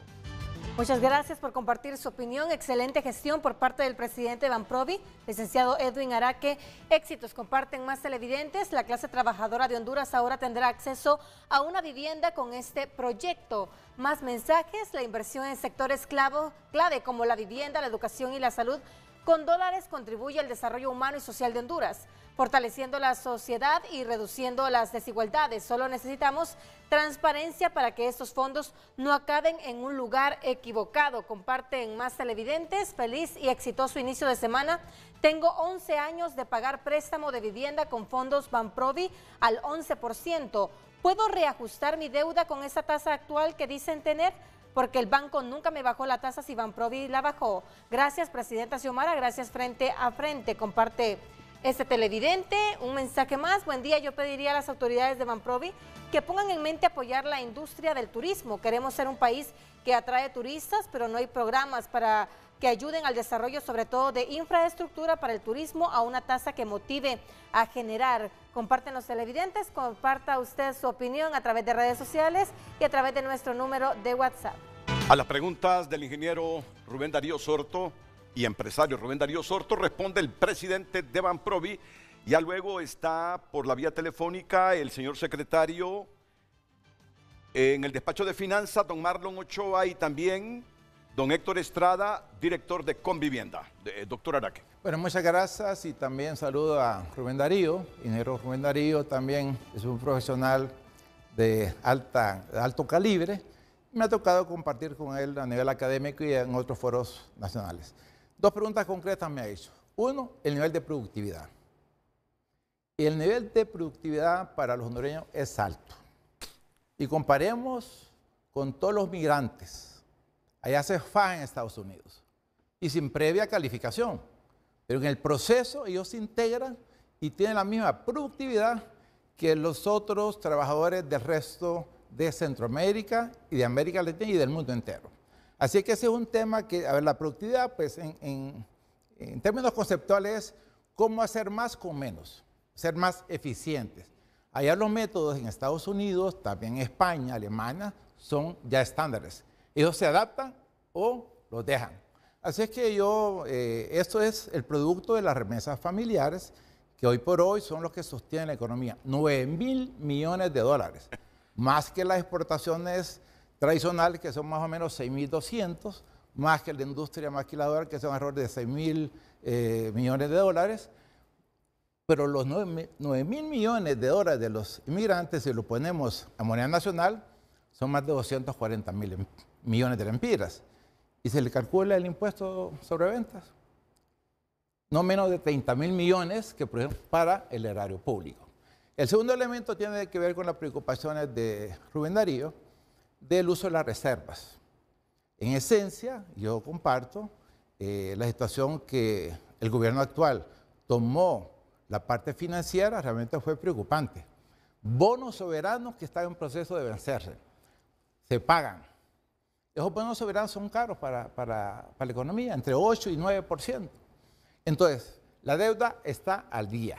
Muchas gracias por compartir su opinión. Excelente gestión por parte del presidente Provi, licenciado Edwin Araque. Éxitos comparten más televidentes. La clase trabajadora de Honduras ahora tendrá acceso a una vivienda con este proyecto. Más mensajes, la inversión en sectores clave como la vivienda, la educación y la salud con dólares contribuye al desarrollo humano y social de Honduras fortaleciendo la sociedad y reduciendo las desigualdades. Solo necesitamos transparencia para que estos fondos no acaben en un lugar equivocado. Comparten más televidentes. Feliz y exitoso inicio de semana. Tengo 11 años de pagar préstamo de vivienda con fondos Banprovi al 11%. ¿Puedo reajustar mi deuda con esa tasa actual que dicen tener? porque el banco nunca me bajó la tasa si Banprovi la bajó. Gracias, Presidenta Xiomara. Gracias, Frente a Frente. Comparte este televidente, un mensaje más. Buen día, yo pediría a las autoridades de Banprovi que pongan en mente apoyar la industria del turismo. Queremos ser un país que atrae turistas, pero no hay programas para que ayuden al desarrollo, sobre todo de infraestructura para el turismo, a una tasa que motive a generar. Comparten los televidentes, comparta usted su opinión a través de redes sociales y a través de nuestro número de WhatsApp.
A las preguntas del ingeniero Rubén Darío Sorto, y empresario Rubén Darío Sorto, responde el presidente de Banprovi. Ya luego está por la vía telefónica el señor secretario en el despacho de finanzas, don Marlon Ochoa, y también don Héctor Estrada, director de Convivienda. Eh, doctor Araque.
Bueno, muchas gracias y también saludo a Rubén Darío, ingeniero Rubén Darío, también es un profesional de, alta, de alto calibre. Me ha tocado compartir con él a nivel académico y en otros foros nacionales. Dos preguntas concretas me ha hecho. Uno, el nivel de productividad. Y El nivel de productividad para los hondureños es alto. Y comparemos con todos los migrantes. Allá se fa en Estados Unidos y sin previa calificación. Pero en el proceso ellos se integran y tienen la misma productividad que los otros trabajadores del resto de Centroamérica y de América Latina y del mundo entero. Así que ese es un tema que, a ver, la productividad, pues en, términos conceptuales es cómo hacer más con menos, ser más eficientes. Allá los métodos en Estados Unidos, también España, Alemania, son ya estándares. Ellos se adaptan o los dejan. Así es que yo, eh, esto es el producto de las remesas familiares, que hoy por hoy son los que sostienen la economía. 9 mil millones de dólares, más que las exportaciones Tradicional, que son más o menos 6.200, más que la industria maquiladora, que es un error de 6.000 eh, millones de dólares. Pero los 9.000 millones de dólares de los inmigrantes, si lo ponemos a moneda nacional, son más de 240.000 mil em, millones de lempiras. Y se le calcula el impuesto sobre ventas, no menos de 30 mil millones que para el erario público. El segundo elemento tiene que ver con las preocupaciones de Rubén Darío, del uso de las reservas. En esencia, yo comparto eh, la situación que el gobierno actual tomó la parte financiera, realmente fue preocupante. Bonos soberanos que están en proceso de vencerse, se pagan. Esos bonos soberanos son caros para, la economía, entre 8 y 9%. Entonces, la deuda está al día.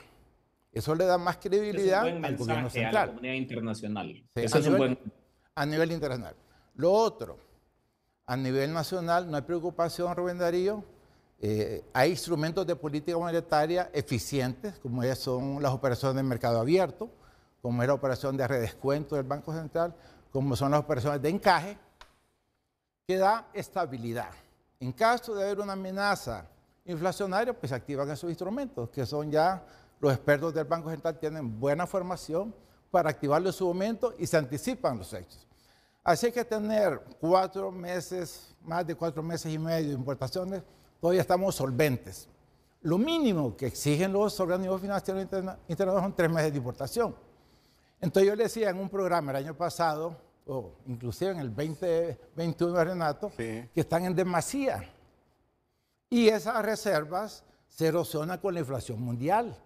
Eso le da más credibilidad al gobierno central. A la
comunidad internacional. Eso es ah, un buen
a nivel internacional. Lo otro, a nivel nacional, no hay preocupación, Rubén Darío. Eh, hay instrumentos de política monetaria eficientes, como ya son las operaciones de mercado abierto, como es la operación de redescuento del Banco Central, como son las operaciones de encaje, que da estabilidad. En caso de haber una amenaza inflacionaria, pues se activan esos instrumentos, que son ya los expertos del Banco Central tienen buena formación para activarlo en su momento y se anticipan los hechos. Así que tener cuatro meses, más de cuatro meses y medio de importaciones, todavía estamos solventes. Lo mínimo que exigen los organismos financieros internacionales son tres meses de importación. Entonces yo le decía en un programa el año pasado, o inclusive en el 2021 Renato, que están en demasía. Y esas reservas se erosionan con la inflación mundial.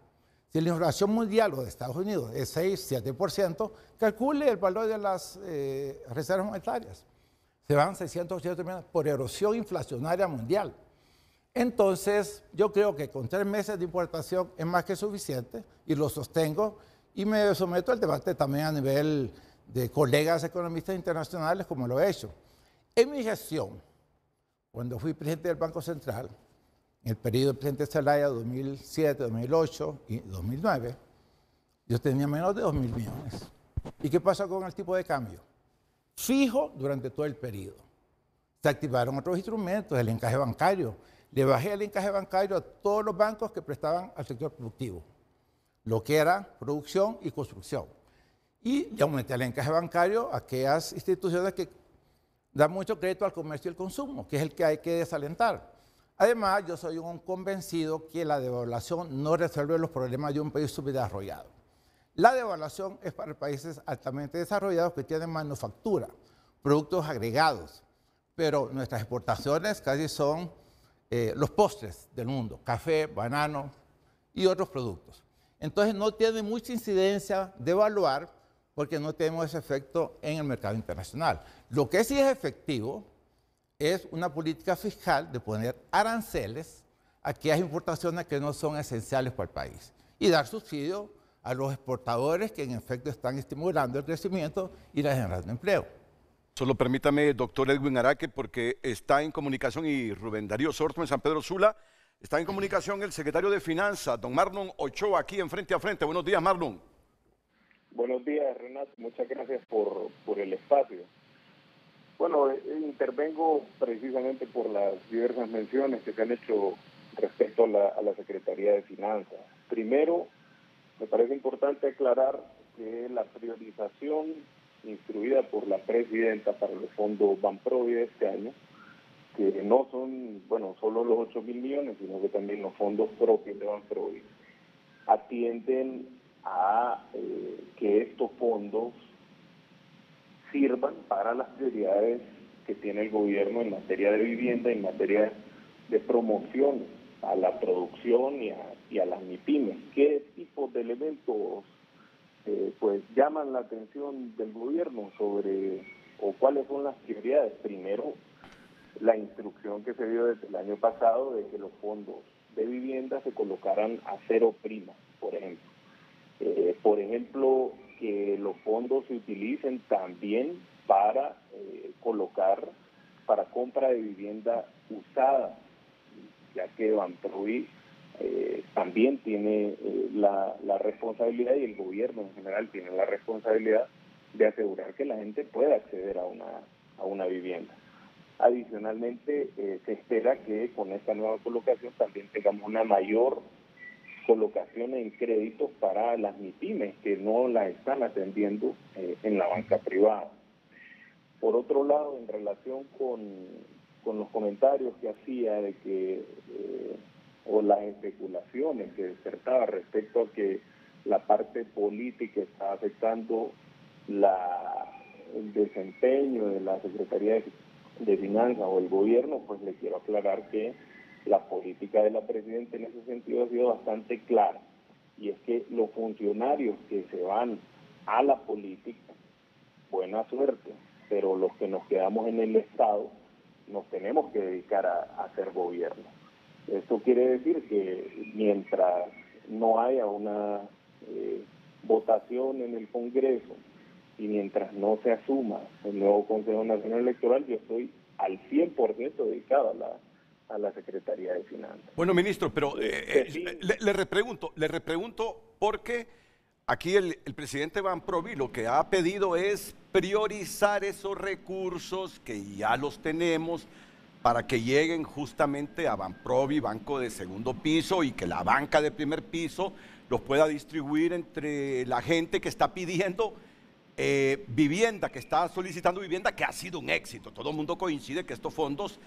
Si la inflación mundial o de Estados Unidos es 6-7%, calcule el valor de las eh, reservas monetarias. Se van 680 millones por erosión inflacionaria mundial. Entonces, yo creo que con tres meses de importación es más que suficiente y lo sostengo y me someto al debate también a nivel de colegas economistas internacionales como lo he hecho. En mi gestión, cuando fui presidente del Banco Central, en el periodo del presidente Zelaya 2007, 2008 y 2009, yo tenía menos de 2 mil millones. ¿Y qué pasa con el tipo de cambio? Fijo durante todo el periodo. Se activaron otros instrumentos, el encaje bancario. Le bajé el encaje bancario a todos los bancos que prestaban al sector productivo, lo que era producción y construcción. Y le aumenté el encaje bancario a aquellas instituciones que dan mucho crédito al comercio y al consumo, que es el que hay que desalentar. Además, yo soy un convencido que la devaluación no resuelve los problemas de un país subdesarrollado. La devaluación es para países altamente desarrollados que tienen manufactura, productos agregados, pero nuestras exportaciones casi son eh, los postres del mundo, café, banano y otros productos. Entonces no tiene mucha incidencia devaluar porque no tenemos ese efecto en el mercado internacional. Lo que sí es efectivo es una política fiscal de poner aranceles a aquellas importaciones que no son esenciales para el país y dar subsidio a los exportadores que en efecto están estimulando el crecimiento
y la generación de empleo. Solo permítame, doctor Edwin Araque, porque está en comunicación y Rubén Darío Sorto en San Pedro Sula, está en comunicación el secretario de Finanzas, don Marlon Ochoa, aquí en Frente a Frente. Buenos días, Marlon. Buenos
días, Renato. Muchas gracias por el espacio. Bueno, eh, intervengo precisamente por las diversas menciones que se han hecho respecto a la, Secretaría de Finanzas. Primero, me parece importante aclarar que la priorización instruida por la presidenta para los fondos Banprovi de este año, que no son, bueno, solo los 8 mil millones, sino que también los fondos propios de Banprovi, atienden a eh, que estos fondos sirvan para las prioridades que tiene el gobierno en materia de vivienda, en materia de promoción a la producción y a, las MIPIMES. ¿Qué tipo de elementos eh, pues llaman la atención del gobierno sobre o cuáles son las prioridades? Primero, la instrucción que se dio desde el año pasado de que los fondos de vivienda se colocaran a cero prima, por ejemplo. Eh, por ejemplo, que los fondos se utilicen también para eh, colocar, para compra de vivienda usada, ya que van eh, también tiene eh, la, la, responsabilidad y el gobierno en general tiene la responsabilidad de asegurar que la gente pueda acceder a una, a una vivienda. Adicionalmente, eh, se espera que con esta nueva colocación también tengamos una mayor colocaciones en créditos para las MIPIMES que no las están atendiendo eh, en la banca privada. Por otro lado, en relación con, los comentarios que hacía de que, eh, o las especulaciones que despertaba respecto a que la parte política está afectando la, el desempeño de la Secretaría de Finanzas o el gobierno, pues le quiero aclarar que la política de la Presidenta en ese sentido ha sido bastante clara, y es que los funcionarios que se van a la política, buena suerte, pero los que nos quedamos en el Estado nos tenemos que dedicar a, hacer gobierno. Esto quiere decir que mientras no haya una eh, votación en el Congreso y mientras no se asuma el nuevo Consejo Nacional Electoral, yo estoy al 100% dedicado a la a la Secretaría de Finanzas.
Bueno, ministro, pero eh, eh, le, repregunto, le repregunto porque aquí el, presidente Van Provi lo que ha pedido es priorizar esos recursos que ya los tenemos para que lleguen justamente a Van Provi, banco de segundo piso, y que la banca de primer piso los pueda distribuir entre la gente que está pidiendo eh, vivienda, que está solicitando vivienda, que ha sido un éxito. Todo el mundo coincide que estos fondos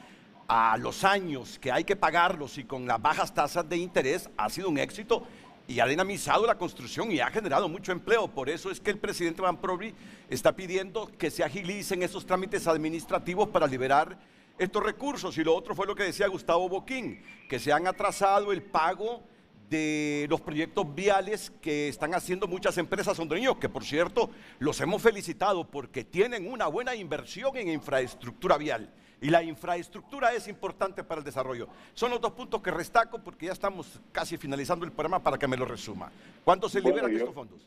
a los años que hay que pagarlos y con las bajas tasas de interés ha sido un éxito y ha dinamizado la construcción y ha generado mucho empleo. Por eso es que el presidente Van Provi está pidiendo que se agilicen esos trámites administrativos para liberar estos recursos. Y lo otro fue lo que decía Gustavo Boquín, que se han atrasado el pago de los proyectos viales que están haciendo muchas empresas hondureñas, que por cierto los hemos felicitado porque tienen una buena inversión en infraestructura vial y la infraestructura es importante para el desarrollo. Son los dos puntos que restaco porque ya estamos casi finalizando el programa para que me lo resuma. ¿Cuándo se liberan estos
fondos?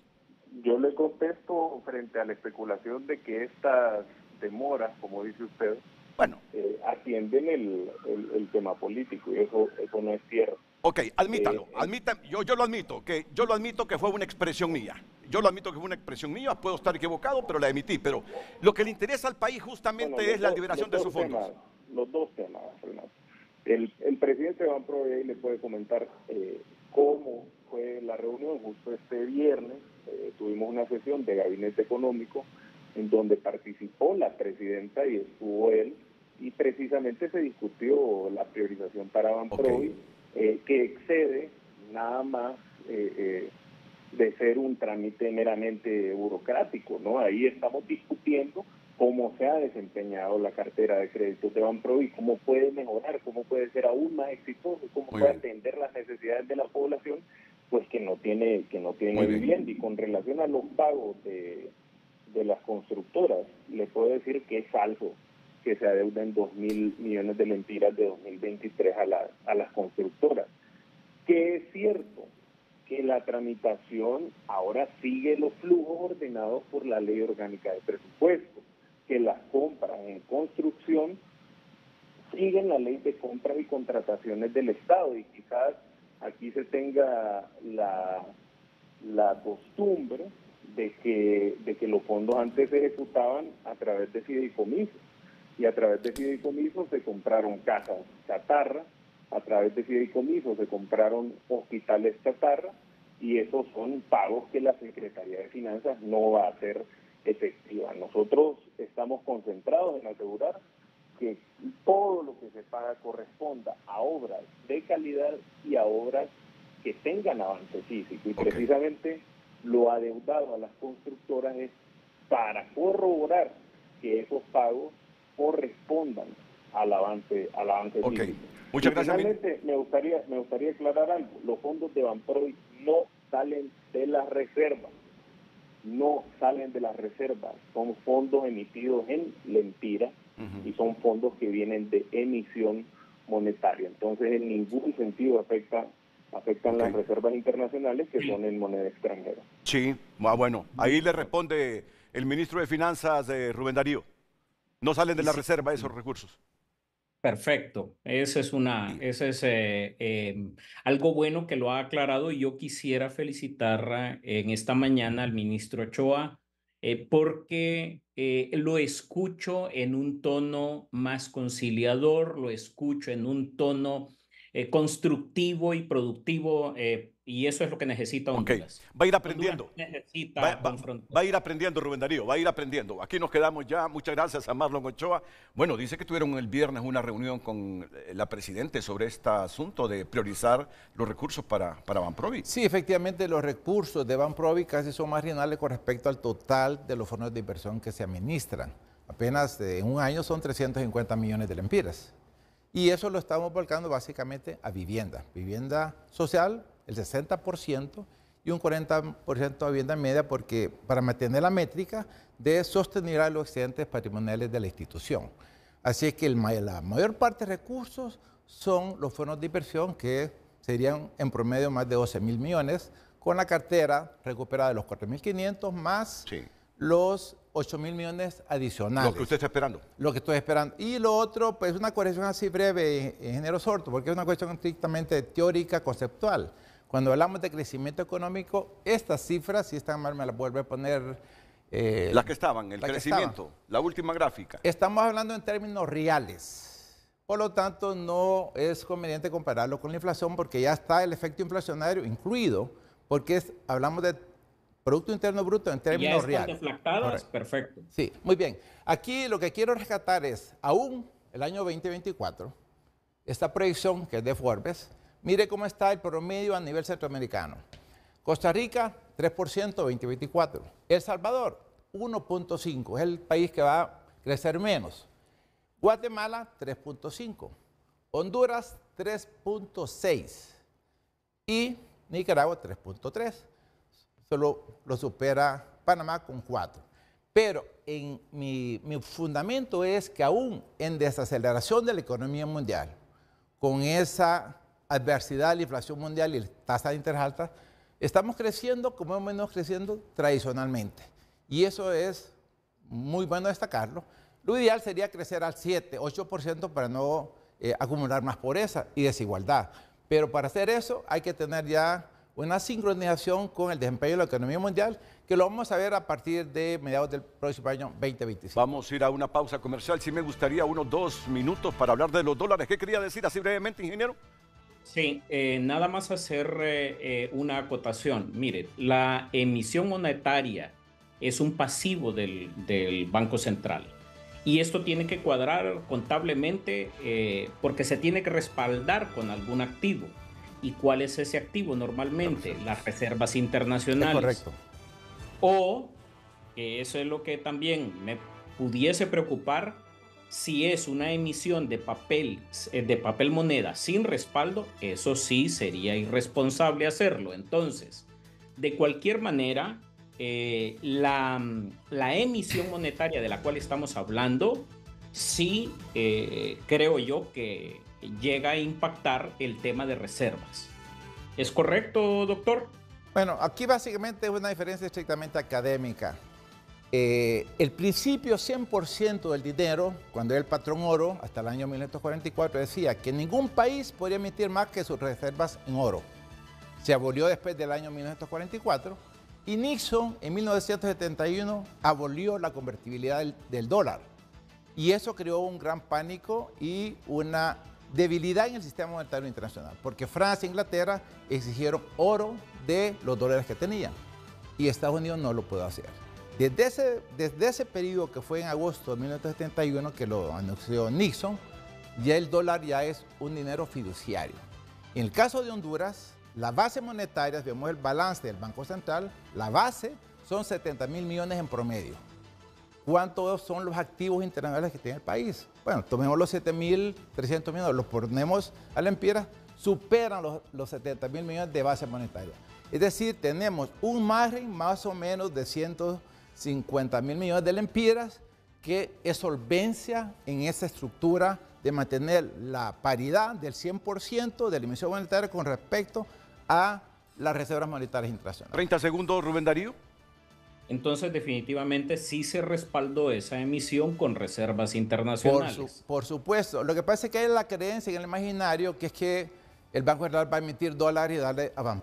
Yo le
contesto frente a la especulación de que estas demoras, como dice usted, bueno. Eh, atienden el, el, tema político y eso, eso no es cierto.
Ok, admítalo, eh, eh. admita, yo, yo lo admito, que yo lo admito que fue una expresión mía. Yo lo admito que fue una expresión mía, puedo estar equivocado, pero la emití. Pero lo que le interesa al país justamente es la liberación de sus fondos.
los dos temas, El, el presidente Van Provey le puede comentar eh, cómo fue la reunión justo este viernes. tuvimos una sesión de gabinete económico en donde participó la presidenta y estuvo él. Y precisamente se discutió la priorización para Van okay. Eh, que excede nada más eh, eh, de ser un trámite meramente burocrático, ¿no? Ahí estamos discutiendo cómo se ha desempeñado la cartera de créditos de Banpro y cómo puede mejorar, cómo puede ser aún más exitoso, cómo puede atender las necesidades de la población, pues que no tiene que no tiene vivienda. Y con relación a los pagos de, de las constructoras, les puedo decir que es algo que se deben 2.000 mil millones de lempiras de 2023 a, a las constructoras. Que es cierto que la tramitación ahora sigue los flujos ordenados por la ley orgánica de presupuesto, que las compras en construcción siguen la ley de compras y contrataciones del Estado y quizás aquí se tenga la, costumbre de que, de que los fondos antes se ejecutaban a través de fideicomisos y a través de fideicomisos se compraron casas chatarra, a través de fideicomisos se compraron hospitales chatarra y esos son pagos que la Secretaría de Finanzas no va a hacer efectiva. Nosotros estamos concentrados en asegurar que todo lo que se paga corresponda a obras de calidad y a obras que tengan avance físico. Y precisamente lo adeudado a las constructoras es para corroborar que esos pagos correspondan al avance, al avance okay.
Muchas gracias.
me gustaría, me gustaría aclarar algo. Los fondos de Banproy no salen de las reservas. No salen de las reservas. Son fondos emitidos en lentira y son fondos que vienen de emisión monetaria. Entonces, en ningún sentido afecta
afectan las reservas internacionales que son en moneda extranjera. Sí, ah, bueno, ahí le responde el ministro de Finanzas, de eh, Rubén Darío. No salen de la reserva esos recursos.
Perfecto, Eso es una, es eh, em, algo bueno que lo ha aclarado y yo quisiera felicitar eh, en esta mañana al ministro Ochoa eh, porque lo escucho en un tono más conciliador, lo escucho en un tono constructivo y productivo y eso es lo que necesita Honduras. Va a ir aprendiendo. necesita va, va, a ir
aprendiendo, Rubén Darío, va a ir aprendiendo. Aquí nos quedamos ya. Muchas gracias a Marlon Ochoa. Bueno, dice que tuvieron el viernes una reunión con eh, la presidenta sobre este asunto de priorizar los recursos para, para Banprovi.
Sí, efectivamente, los recursos de Banprovi casi son marginales con respecto al total de los fondos de inversión que se administran. Apenas eh, en un año son 350 millones de lempiras. Y eso lo estamos volcando básicamente a vivienda, vivienda social el 60%, y un 40% de vivienda media porque para mantener la métrica de sostenibilidad de los excedentes patrimoniales de la institución. Así es que la mayor parte de recursos son los fondos de inversión que serían en promedio más de 12 mil millones, con la cartera recuperada de los 4.500 más los 8 mil millones adicionales. Lo que usted está esperando. Lo que estoy esperando. Y lo otro, pues una corrección así breve, eh, en género Sorto, porque es una cuestión estrictamente teórica, conceptual. Cuando hablamos de crecimiento económico, estas cifras, si están mal, me las vuelve a poner.
Eh, las que estaban, el crecimiento, la última gráfica.
Estamos hablando en términos reales. Por lo tanto, no es conveniente compararlo con la inflación porque ya está el efecto inflacionario incluido, porque hablamos de Producto Interno Bruto en términos ya reales. perfecto. Sí, muy bien. Aquí lo que quiero rescatar es, aún el año 2024, esta proyección que es de Forbes Mire cómo está el promedio a nivel centroamericano. Costa Rica, 3%, 2024. El Salvador, 1.5, es el país que va a crecer menos. Guatemala, 3.5. Honduras, 3.6. Y Nicaragua, 3.3. Solo lo supera Panamá con 4. Pero en mi, mi fundamento es que aún en desaceleración de la economía mundial, con esa adversidad, la inflación mundial y tasa tasas de interés alta, estamos creciendo como hemos venido creciendo tradicionalmente. Y eso es muy bueno destacarlo. Lo ideal sería crecer al 7, 8% para no eh, acumular más pobreza y desigualdad. Pero para hacer eso hay que tener ya una sincronización con el desempeño de la economía mundial, que lo vamos a ver a partir
de mediados del próximo año 2025. Vamos a ir a una pausa comercial. Si me gustaría unos dos
minutos para hablar de los dólares. ¿Qué quería decir así brevemente, ingeniero? Sí, eh, nada más hacer eh, una acotación. Mire, la emisión monetaria es un pasivo del, Banco Central. Y esto tiene que cuadrar contablemente eh, porque se tiene que respaldar con algún activo. ¿Y cuál es ese activo normalmente? Las reservas internacionales. correcto. O, que eso es lo que también me pudiese preocupar, si es una emisión de papel, eh, de papel moneda sin respaldo, eso sí sería irresponsable hacerlo. Entonces, de cualquier manera, eh, la, emisión monetaria de la cual estamos hablando, sí eh, creo yo que llega a impactar el tema de reservas. ¿Es correcto, doctor? Bueno, aquí básicamente es una diferencia estrictamente
académica. Eh, el principio 100% del dinero, cuando era el patrón oro, hasta el año 1944, decía que ningún país podía emitir más que sus reservas en oro. Se abolió después del año 1944 y Nixon en 1971 abolió la convertibilidad del, del dólar. Y eso creó un gran pánico y una debilidad en el sistema monetario internacional, porque Francia e Inglaterra exigieron oro de los dólares que tenían y Estados Unidos no lo pudo hacer. Desde ese, desde ese periodo que fue en agosto de 1971 que lo anunció Nixon, ya el dólar ya es un dinero fiduciario. En el caso de Honduras, la base monetaria, vemos el balance del Banco Central, la base son 70 mil millones en promedio. ¿Cuántos son los activos internacionales que tiene el país? Bueno, tomemos los 7 mil 300 millones, los ponemos a la empira, superan los, los 70 mil millones de base monetaria. Es decir, tenemos un margen más o menos de 100 50 mil millones de lempiras, que es solvencia en esa estructura de mantener la paridad del 100% de la emisión monetaria con respecto a las reservas monetarias internacionales.
30 segundos, Rubén Darío. Entonces, definitivamente sí se respaldó esa emisión con reservas internacionales.
Por, supuesto. Lo que pasa es que hay la creencia en el imaginario que es que el Banco Central va a emitir dólares y darle a Van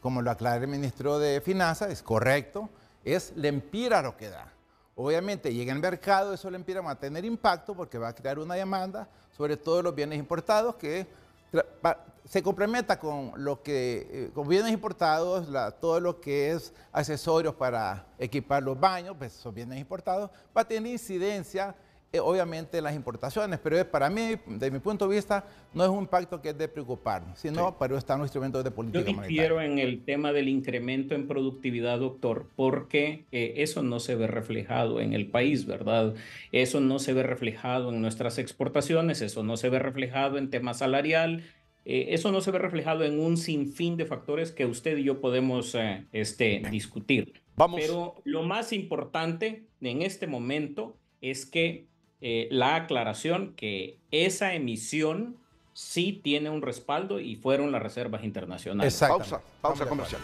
Como lo aclara el ministro de Finanzas, es correcto es Lempira lo que da. Obviamente llega al mercado, eso Lempira va a tener impacto porque va a crear una demanda sobre todos los bienes importados que se complementa con lo que eh, con bienes importados, todo lo que es accesorios para equipar los baños, pues esos bienes importados, va a tener incidencia eh, obviamente las importaciones, pero para mí, desde mi punto de vista, no es un pacto que es de preocuparnos, sino pero para están los instrumentos de política Yo
quiero en el tema del incremento en productividad, doctor, porque eh, eso no se ve reflejado en el país, ¿verdad? Eso no se ve reflejado en nuestras exportaciones, eso no se ve reflejado en tema salarial, eh, eso no se ve reflejado en un sinfín de factores que usted y yo podemos este, discutir. Pero lo más importante en este momento es que eh, la aclaración que esa emisión sí tiene un respaldo y fueron las reservas internacionales.
Pausa, pausa comercial.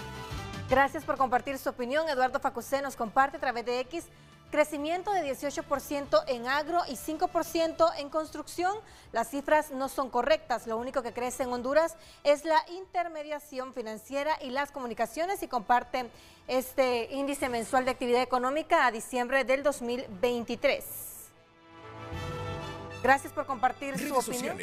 Gracias por compartir su opinión. Eduardo Facusé nos comparte a través de X Crecimiento de 18% en agro y 5% en construcción. Las cifras no son correctas. Lo único que crece en Honduras es la intermediación financiera y las comunicaciones y comparte este índice mensual de actividad económica a diciembre del 2023. Gracias por compartir su opinión.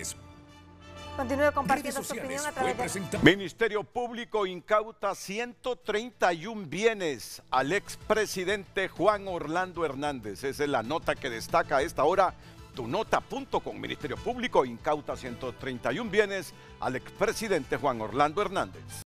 Continúe compartiendo su opinión a
Ministerio Público incauta 131 bienes al expresidente Juan Orlando Hernández. Esa es la nota que destaca a esta hora. Tu nota punto con Ministerio Público incauta 131 bienes al expresidente Juan Orlando Hernández.